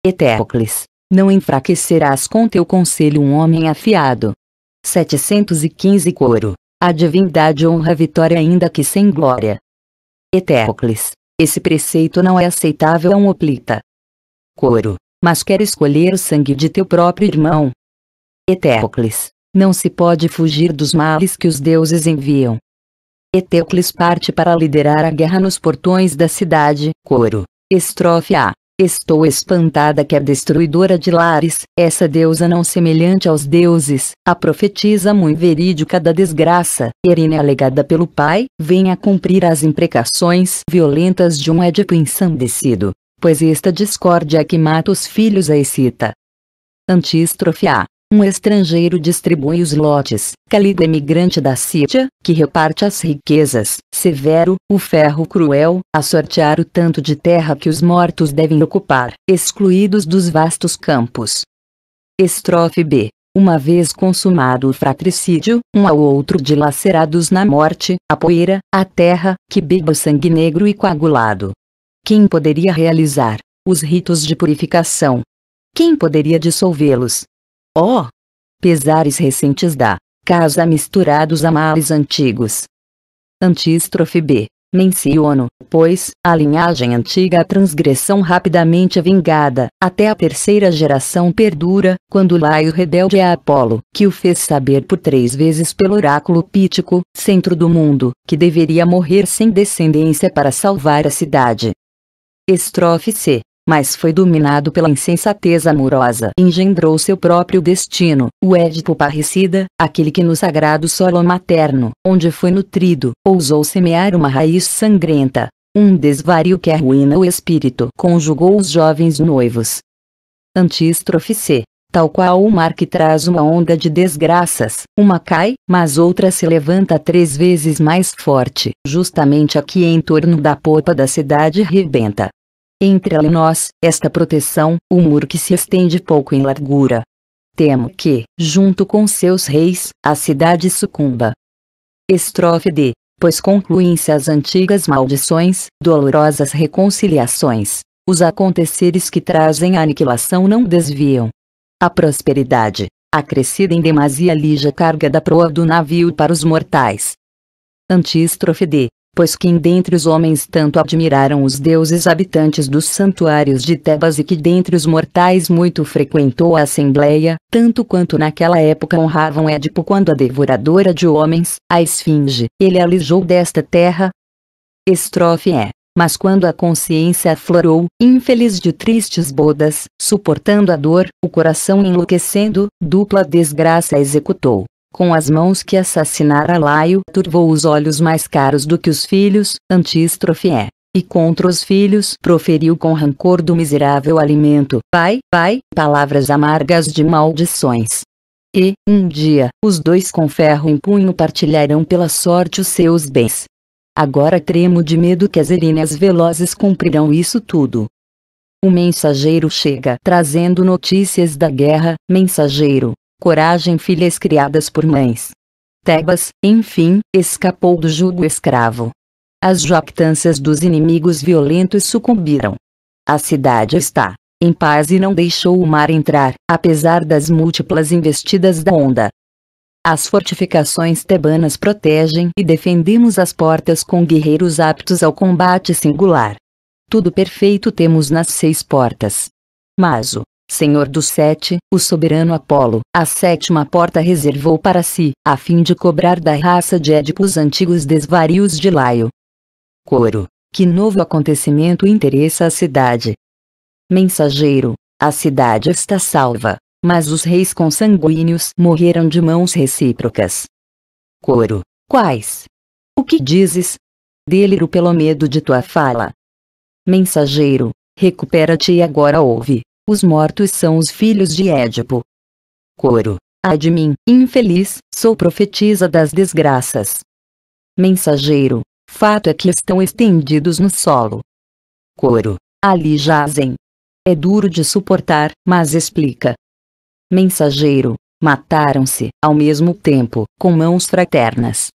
Etéocles, Não enfraquecerás com teu conselho um homem afiado, 715 Coro. A divindade honra a vitória ainda que sem glória. Eteocles Esse preceito não é aceitável a um Oplita Coro. Mas quer escolher o sangue de teu próprio irmão. Eteocles Não se pode fugir dos males que os deuses enviam. Eteocles parte para liderar a guerra nos portões da cidade, Coro. Estrofe A. Estou espantada que a destruidora de lares, essa deusa não semelhante aos deuses, a profetisa muito verídica da desgraça, Irene alegada pelo pai, venha cumprir as imprecações violentas de um Édipo ensandecido, pois esta discórdia que mata os filhos a excita. Antístrofe A um estrangeiro distribui os lotes, calido emigrante da Sítia, que reparte as riquezas, Severo, o ferro cruel, a sortear o tanto de terra que os mortos devem ocupar, excluídos dos vastos campos. Estrofe B. Uma vez consumado o fratricídio, um ao outro dilacerados na morte, a poeira, a terra, que beba o sangue negro e coagulado. Quem poderia realizar os ritos de purificação? Quem poderia dissolvê-los? Ó! Oh, pesares recentes da casa misturados a males antigos. Antístrofe B. Menciono, pois, a linhagem antiga a transgressão rapidamente vingada, até a terceira geração perdura, quando o rebelde é Apolo, que o fez saber por três vezes pelo oráculo pítico, centro do mundo, que deveria morrer sem descendência para salvar a cidade. Estrofe C mas foi dominado pela insensatez amorosa. Engendrou seu próprio destino, o Édipo parricida, aquele que no sagrado solo materno, onde foi nutrido, ousou semear uma raiz sangrenta. Um desvario que arruina o espírito. Conjugou os jovens noivos. Antístrofe C tal qual o mar que traz uma onda de desgraças. Uma cai, mas outra se levanta três vezes mais forte, justamente aqui em torno da popa da cidade rebenta. Entre ela e nós, esta proteção, o muro que se estende pouco em largura. Temo que, junto com seus reis, a cidade sucumba. Estrofe D. Pois concluem-se as antigas maldições, dolorosas reconciliações. Os aconteceres que trazem a aniquilação não desviam. A prosperidade, acrescida em demasia lija carga da proa do navio para os mortais. Antístrofe D pois quem dentre os homens tanto admiraram os deuses habitantes dos santuários de Tebas e que dentre os mortais muito frequentou a assembleia, tanto quanto naquela época honravam Édipo quando a devoradora de homens, a esfinge, ele alijou desta terra? Estrofe é. Mas quando a consciência aflorou, infeliz de tristes bodas, suportando a dor, o coração enlouquecendo, dupla desgraça executou com as mãos que assassinara Laio turvou os olhos mais caros do que os filhos, antístrofe é. E contra os filhos proferiu com rancor do miserável alimento, pai, pai, palavras amargas de maldições. E, um dia, os dois com ferro em punho partilharão pela sorte os seus bens. Agora tremo de medo que as eríneas velozes cumprirão isso tudo. O mensageiro chega trazendo notícias da guerra, mensageiro, coragem filhas criadas por mães. Tebas, enfim, escapou do jugo escravo. As jactâncias dos inimigos violentos sucumbiram. A cidade está em paz e não deixou o mar entrar, apesar das múltiplas investidas da onda. As fortificações tebanas protegem e defendemos as portas com guerreiros aptos ao combate singular. Tudo perfeito temos nas seis portas. Mas o senhor dos sete, o soberano Apolo, a sétima porta reservou para si, a fim de cobrar da raça de Édipo os antigos desvarios de Laio. Coro. Que novo acontecimento interessa a cidade? Mensageiro. A cidade está salva, mas os reis consanguíneos morreram de mãos recíprocas. Coro. Quais? O que dizes? Deliro pelo medo de tua fala. Mensageiro, recupera-te e agora ouve. Os mortos são os filhos de Édipo. Coro. Ai de mim, infeliz, sou profetisa das desgraças. Mensageiro. Fato é que estão estendidos no solo. Coro. Ali jazem. É duro de suportar, mas explica. Mensageiro. Mataram-se, ao mesmo tempo, com mãos fraternas.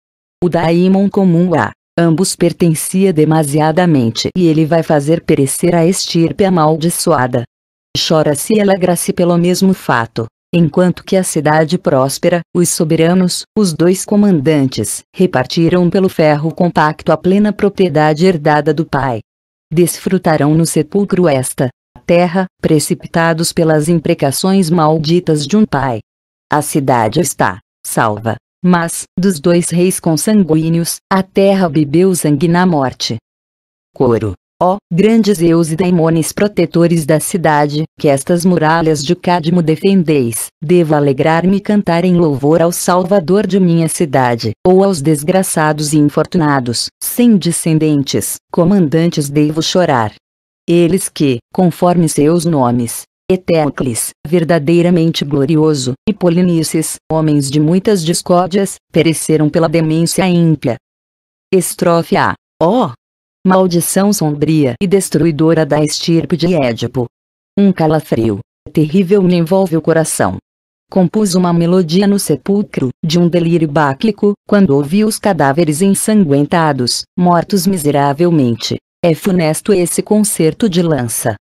O daimon comum a ambos pertencia demasiadamente e ele vai fazer perecer a estirpe amaldiçoada, chora-se e alegra-se pelo mesmo fato. Enquanto que a cidade próspera, os soberanos, os dois comandantes, repartiram pelo ferro compacto a plena propriedade herdada do pai. Desfrutarão no sepulcro esta terra, precipitados pelas imprecações malditas de um pai. A cidade está salva, mas, dos dois reis consanguíneos, a terra bebeu sangue na morte. Coro Ó, grandes eus e demônios protetores da cidade, que estas muralhas de Cadmo defendeis, devo alegrar-me cantar em louvor ao Salvador de minha cidade, ou aos desgraçados e infortunados, sem descendentes, comandantes devo chorar. Eles que, conforme seus nomes, Eteocles, verdadeiramente glorioso, e Polinices, homens de muitas discórdias, pereceram pela demência ímpia. Estrofe A. Ó, oh, maldição sombria e destruidora da estirpe de Édipo. Um calafrio, terrível me envolve o coração. Compus uma melodia no sepulcro, de um delírio báquico, quando ouvi os cadáveres ensanguentados, mortos miseravelmente. É funesto esse concerto de lança.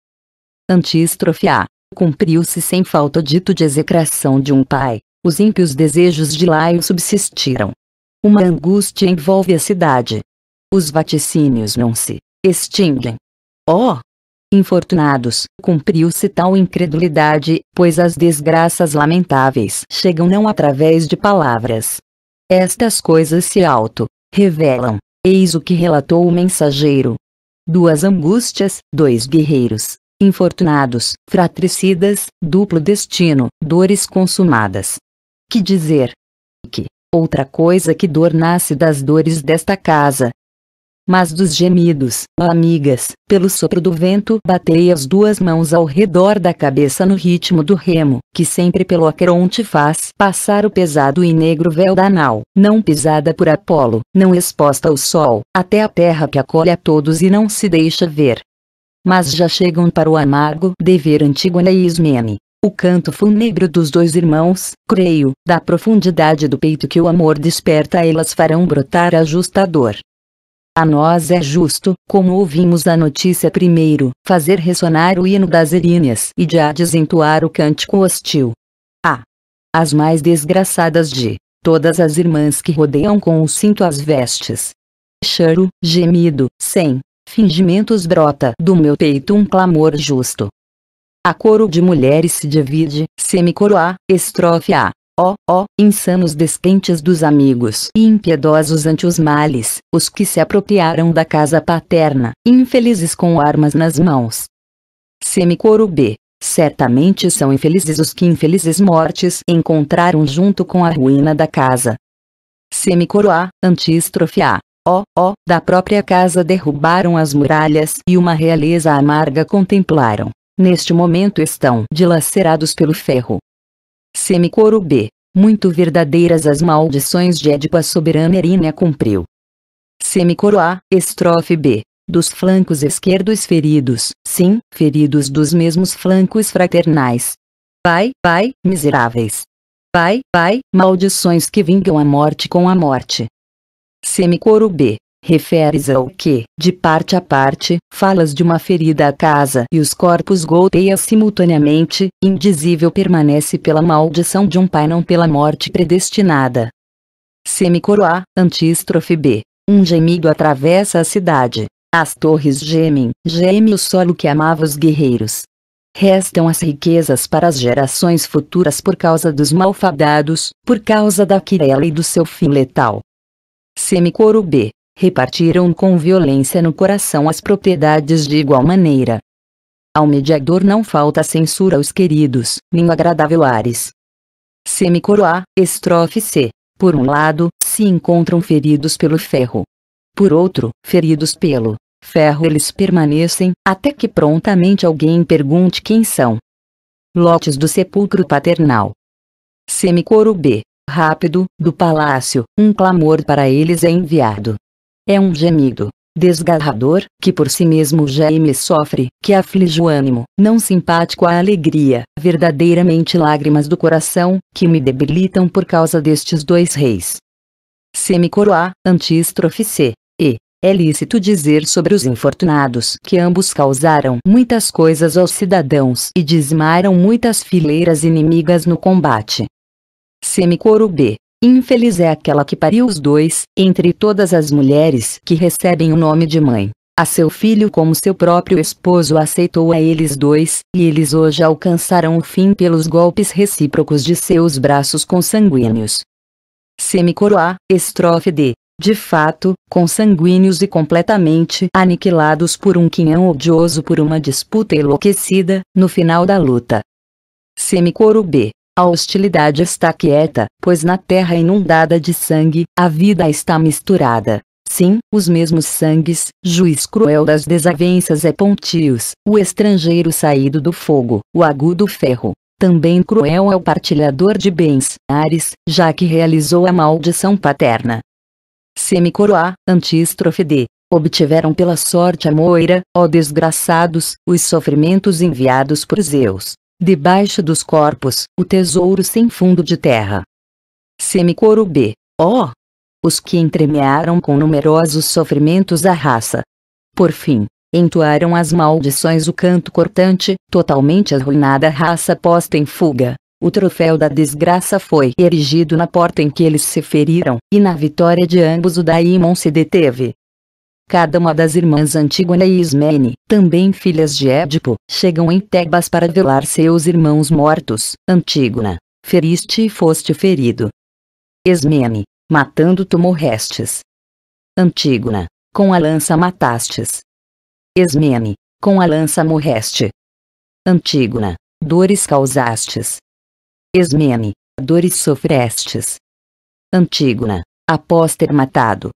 Antístrofe A. Cumpriu-se sem falta o dito de execração de um pai. Os ímpios desejos de Laio subsistiram. Uma angústia envolve a cidade, os vaticínios não se extinguem. Oh! Infortunados, cumpriu-se tal incredulidade, pois as desgraças lamentáveis chegam não através de palavras. Estas coisas se auto-revelam, eis o que relatou o mensageiro. Duas angústias, dois guerreiros, infortunados, fratricidas, duplo destino, dores consumadas. Que dizer? Que, outra coisa que dor nasce das dores desta casa, mas dos gemidos, amigas, pelo sopro do vento batei as duas mãos ao redor da cabeça no ritmo do remo, que sempre pelo Acronte faz passar o pesado e negro véu da nau, não pisada por Apolo, não exposta ao sol, até a terra que acolhe a todos e não se deixa ver. Mas já chegam para o amargo dever antigo e Ismene. O canto fúnebre dos dois irmãos, creio, da profundidade do peito que o amor desperta elas farão brotar a dor, a nós é justo, como ouvimos a notícia primeiro, fazer ressonar o hino das eríneas e de Hades entoar o cântico hostil. A. Ah, as mais desgraçadas de todas as irmãs que rodeiam com o cinto as vestes. Choro, gemido, sem fingimentos brota do meu peito um clamor justo. A coro de mulheres se divide, semicoro A, estrofe A, Ó, oh, ó, oh, insanos despentes dos amigos e impiedosos ante os males, os que se apropriaram da casa paterna, infelizes com armas nas mãos. Semicoro B. Certamente são infelizes os que infelizes mortes encontraram junto com a ruína da casa. Semicoro A. Antístrofe A. Ó, ó, da própria casa derrubaram as muralhas e uma realeza amarga contemplaram. Neste momento estão dilacerados pelo ferro, semicoro B. Muito verdadeiras as maldições de Édipo a soberana Erínea cumpriu. Semicoro A, estrofe B. Dos flancos esquerdos feridos, sim, feridos dos mesmos flancos fraternais. Pai, pai, miseráveis. Pai, pai, maldições que vingam a morte com a morte. Semicoro B referes ao que, de parte a parte, falas de uma ferida a casa e os corpos golpeiam simultaneamente, indizível permanece pela maldição de um pai não pela morte predestinada. Semicoro A, antístrofe B. Um gemido atravessa a cidade. As torres gemem, geme o solo que amava os guerreiros. Restam as riquezas para as gerações futuras por causa dos malfadados, por causa da quirela e do seu fim letal. Semicoro B repartiram com violência no coração as propriedades de igual maneira. Ao mediador não falta censura aos queridos, nem agradável ares. semicoroa estrofe C. Por um lado, se encontram feridos pelo ferro. Por outro, feridos pelo ferro eles permanecem, até que prontamente alguém pergunte quem são. Lotes do sepulcro paternal. Semicoro B. Rápido, do palácio, um clamor para eles é enviado. É um gemido desgarrador, que por si mesmo geme e sofre, que aflige o ânimo, não simpático à alegria, verdadeiramente lágrimas do coração, que me debilitam por causa destes dois reis. Semicoro A, antístrofe C, e, é lícito dizer sobre os infortunados que ambos causaram muitas coisas aos cidadãos e dizimaram muitas fileiras inimigas no combate. Semicoro B, Infeliz é aquela que pariu os dois, entre todas as mulheres que recebem o nome de mãe. A seu filho como seu próprio esposo aceitou a eles dois, e eles hoje alcançaram o fim pelos golpes recíprocos de seus braços consanguíneos. Semicoroa, estrofe de de fato, consanguíneos e completamente aniquilados por um quinhão odioso por uma disputa enlouquecida, no final da luta. Semicoro B. A hostilidade está quieta, pois na terra inundada de sangue, a vida está misturada. Sim, os mesmos sangues, juiz cruel das desavenças é Pontius, o estrangeiro saído do fogo, o agudo ferro. Também cruel é o partilhador de bens, Ares, já que realizou a maldição paterna. Semicoroá, antístrofe D. Obtiveram pela sorte a moira, ó desgraçados, os sofrimentos enviados por Zeus, Debaixo dos corpos, o tesouro sem fundo de terra. Semicoro B. Ó! Oh! Os que entremearam com numerosos sofrimentos a raça. Por fim, entoaram as maldições o canto cortante, totalmente arruinada a raça posta em fuga. O troféu da desgraça foi erigido na porta em que eles se feriram, e na vitória de ambos o Daimon se deteve. Cada uma das irmãs Antígona e é Ismene, também filhas de Édipo, chegam em Tebas para velar seus irmãos mortos. Antígona, feriste e foste ferido. Ismene, matando tu morrestes. Antígona, com a lança matastes. Ismene, com a lança morreste. Antígona, dores causastes. Ismene, dores sofrestes. Antígona, após ter matado.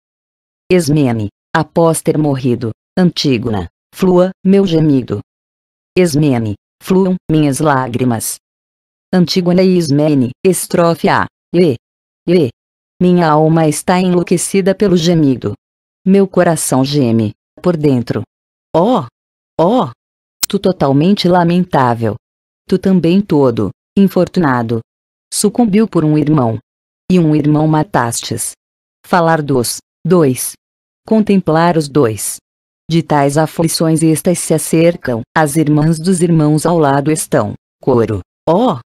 Ismene, após ter morrido, Antígona, flua, meu gemido. Esmene, fluam, minhas lágrimas. Antígona e Ismene, estrofe A, e, e. Minha alma está enlouquecida pelo gemido. Meu coração geme, por dentro. Oh! Oh! Tu totalmente lamentável. Tu também todo, infortunado. Sucumbiu por um irmão. E um irmão matastes. Falar dos, dois, contemplar os dois. De tais aflições estas se acercam, as irmãs dos irmãos ao lado estão, coro, ó! Oh!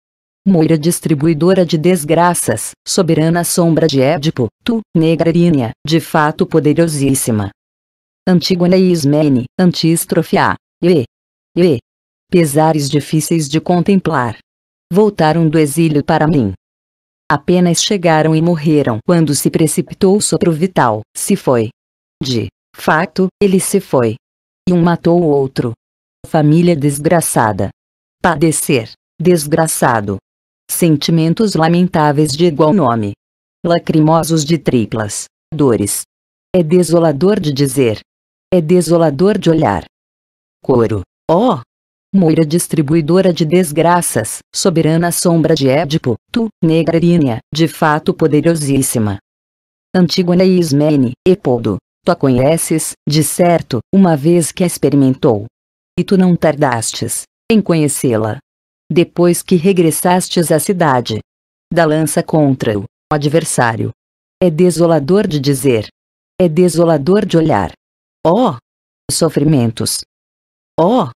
Moira distribuidora de desgraças, soberana sombra de Édipo, tu, negrarinha, de fato poderosíssima. Antígona e Ismene, antístrofe A, e, e, pesares difíceis de contemplar. Voltaram do exílio para mim. Apenas chegaram e morreram quando se precipitou o sopro vital, se foi, de fato, ele se foi. E um matou o outro. Família desgraçada. Padecer. Desgraçado. Sentimentos lamentáveis de igual nome. Lacrimosos de triplas. Dores. É desolador de dizer. É desolador de olhar. Coro. Ó! Oh! Moira distribuidora de desgraças, soberana sombra de Édipo, tu, negrarinha, de fato poderosíssima. Antígona e Ismene, Epodo, Tu a conheces, de certo, uma vez que a experimentou. E tu não tardastes em conhecê-la. Depois que regressastes à cidade, da lança contra o adversário. É desolador de dizer. É desolador de olhar. Oh! Sofrimentos! Oh!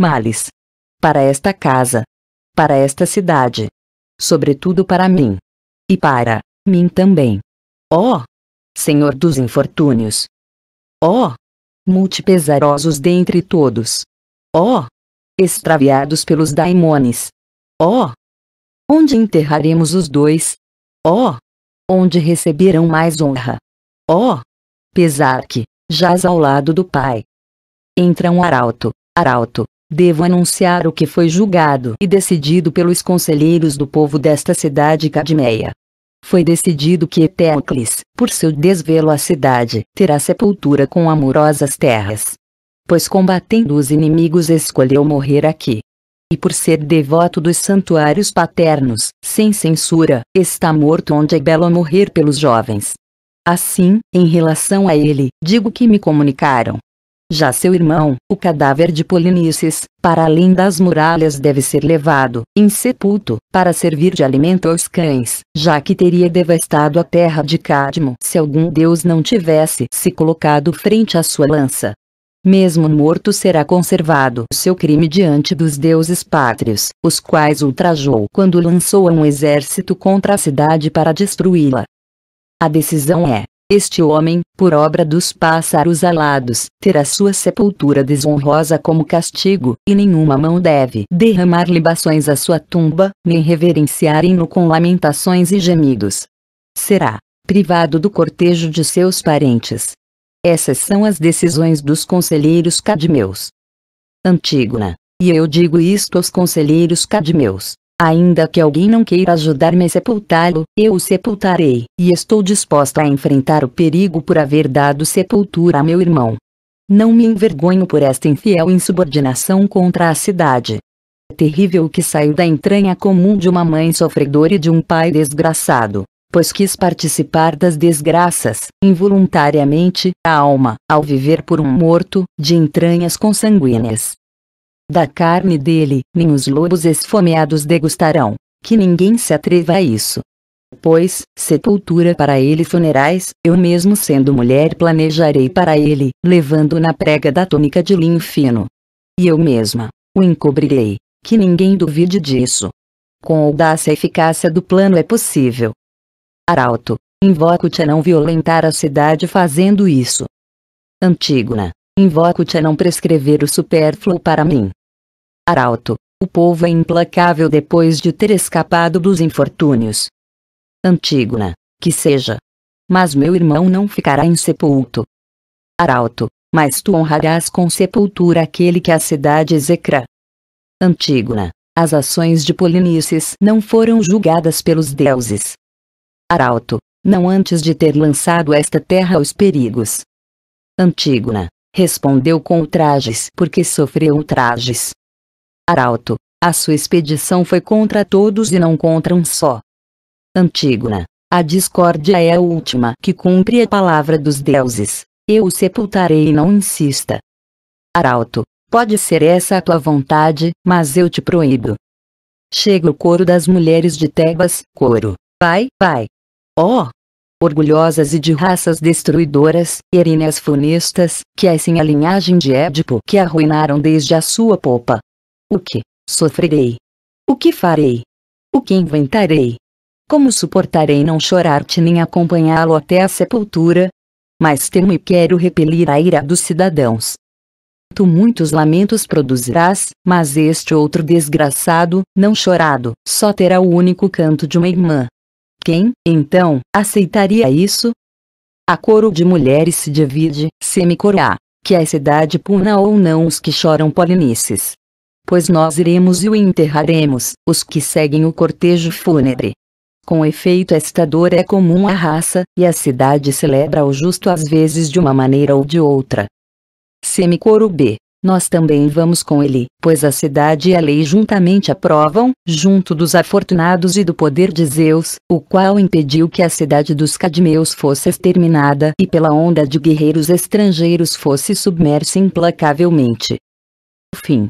Males! Para esta casa. Para esta cidade. Sobretudo para mim. E para mim também. Oh! Senhor dos infortúnios. Ó! Oh, multipesarosos dentre todos! Ó! Oh, extraviados pelos daimones! Ó! Oh, onde enterraremos os dois? Ó! Onde receberão mais honra? Ó! Pesar que, jaz ao lado do Pai. Entra um arauto, arauto, devo anunciar o que foi julgado e decidido pelos conselheiros do povo desta cidade Cadmeia foi decidido que Eteocles, por seu desvelo à cidade, terá sepultura com amorosas terras. Pois combatendo os inimigos escolheu morrer aqui. E por ser devoto dos santuários paternos, sem censura, está morto onde é belo morrer pelos jovens. Assim, em relação a ele, digo que me comunicaram, já seu irmão, o cadáver de Polinices, para além das muralhas deve ser levado, insepulto, para servir de alimento aos cães, já que teria devastado a terra de Cadmo se algum deus não tivesse se colocado frente à sua lança. Mesmo morto será conservado seu crime diante dos deuses pátrios, os quais ultrajou quando lançou um exército contra a cidade para destruí-la. A decisão é, este homem, por obra dos pássaros alados, terá sua sepultura desonrosa como castigo, e nenhuma mão deve derramar libações à sua tumba, nem reverenciarem-no com lamentações e gemidos. Será privado do cortejo de seus parentes. Essas são as decisões dos conselheiros cadmeus. Antígona, e eu digo isto aos conselheiros cadmeus. Ainda que alguém não queira ajudar-me a sepultá-lo, eu o sepultarei, e estou disposta a enfrentar o perigo por haver dado sepultura a meu irmão. Não me envergonho por esta infiel insubordinação contra a cidade. É terrível o que saiu da entranha comum de uma mãe sofredora e de um pai desgraçado, pois quis participar das desgraças, involuntariamente, a alma, ao viver por um morto, de entranhas consanguíneas. Da carne dele, nem os lobos esfomeados degustarão, que ninguém se atreva a isso. Pois, sepultura para ele funerais, eu mesmo sendo mulher planejarei para ele, levando na prega da túnica de linho fino. E eu mesma, o encobrirei, que ninguém duvide disso. Com audácia e eficácia do plano é possível. Arauto, invoco-te a não violentar a cidade fazendo isso. Antígona, invoco-te a não prescrever o supérfluo para mim. Arauto, o povo é implacável depois de ter escapado dos infortúnios. Antígona, né? que seja. Mas meu irmão não ficará insepulto. Arauto, mas tu honrarás com sepultura aquele que a cidade execra. Antígona, né? as ações de Polinices não foram julgadas pelos deuses. Arauto, não antes de ter lançado esta terra aos perigos. Antígona, né? respondeu com ultrajes porque sofreu ultrajes. Arauto, a sua expedição foi contra todos e não contra um só. Antígona, a discórdia é a última que cumpre a palavra dos deuses. Eu o sepultarei e não insista. Arauto, pode ser essa a tua vontade, mas eu te proíbo. Chega o coro das mulheres de Tebas, coro, vai, vai. Oh! Orgulhosas e de raças destruidoras, eríneas funestas, que assim a linhagem de Édipo que arruinaram desde a sua popa, o que sofrerei? O que farei? O que inventarei? Como suportarei não chorar-te nem acompanhá-lo até a sepultura? Mas temo e quero repelir a ira dos cidadãos. Tu muitos lamentos produzirás, mas este outro desgraçado, não chorado, só terá o único canto de uma irmã. Quem, então, aceitaria isso? A coro de mulheres se divide, semicoroá, que a cidade puna ou não os que choram polinices pois nós iremos e o enterraremos, os que seguem o cortejo fúnebre. Com efeito esta dor é comum à raça, e a cidade celebra o justo às vezes de uma maneira ou de outra. Semicoro B. Nós também vamos com ele, pois a cidade e a lei juntamente aprovam, junto dos afortunados e do poder de Zeus, o qual impediu que a cidade dos Cadmeus fosse exterminada e pela onda de guerreiros estrangeiros fosse submersa implacavelmente. Fim.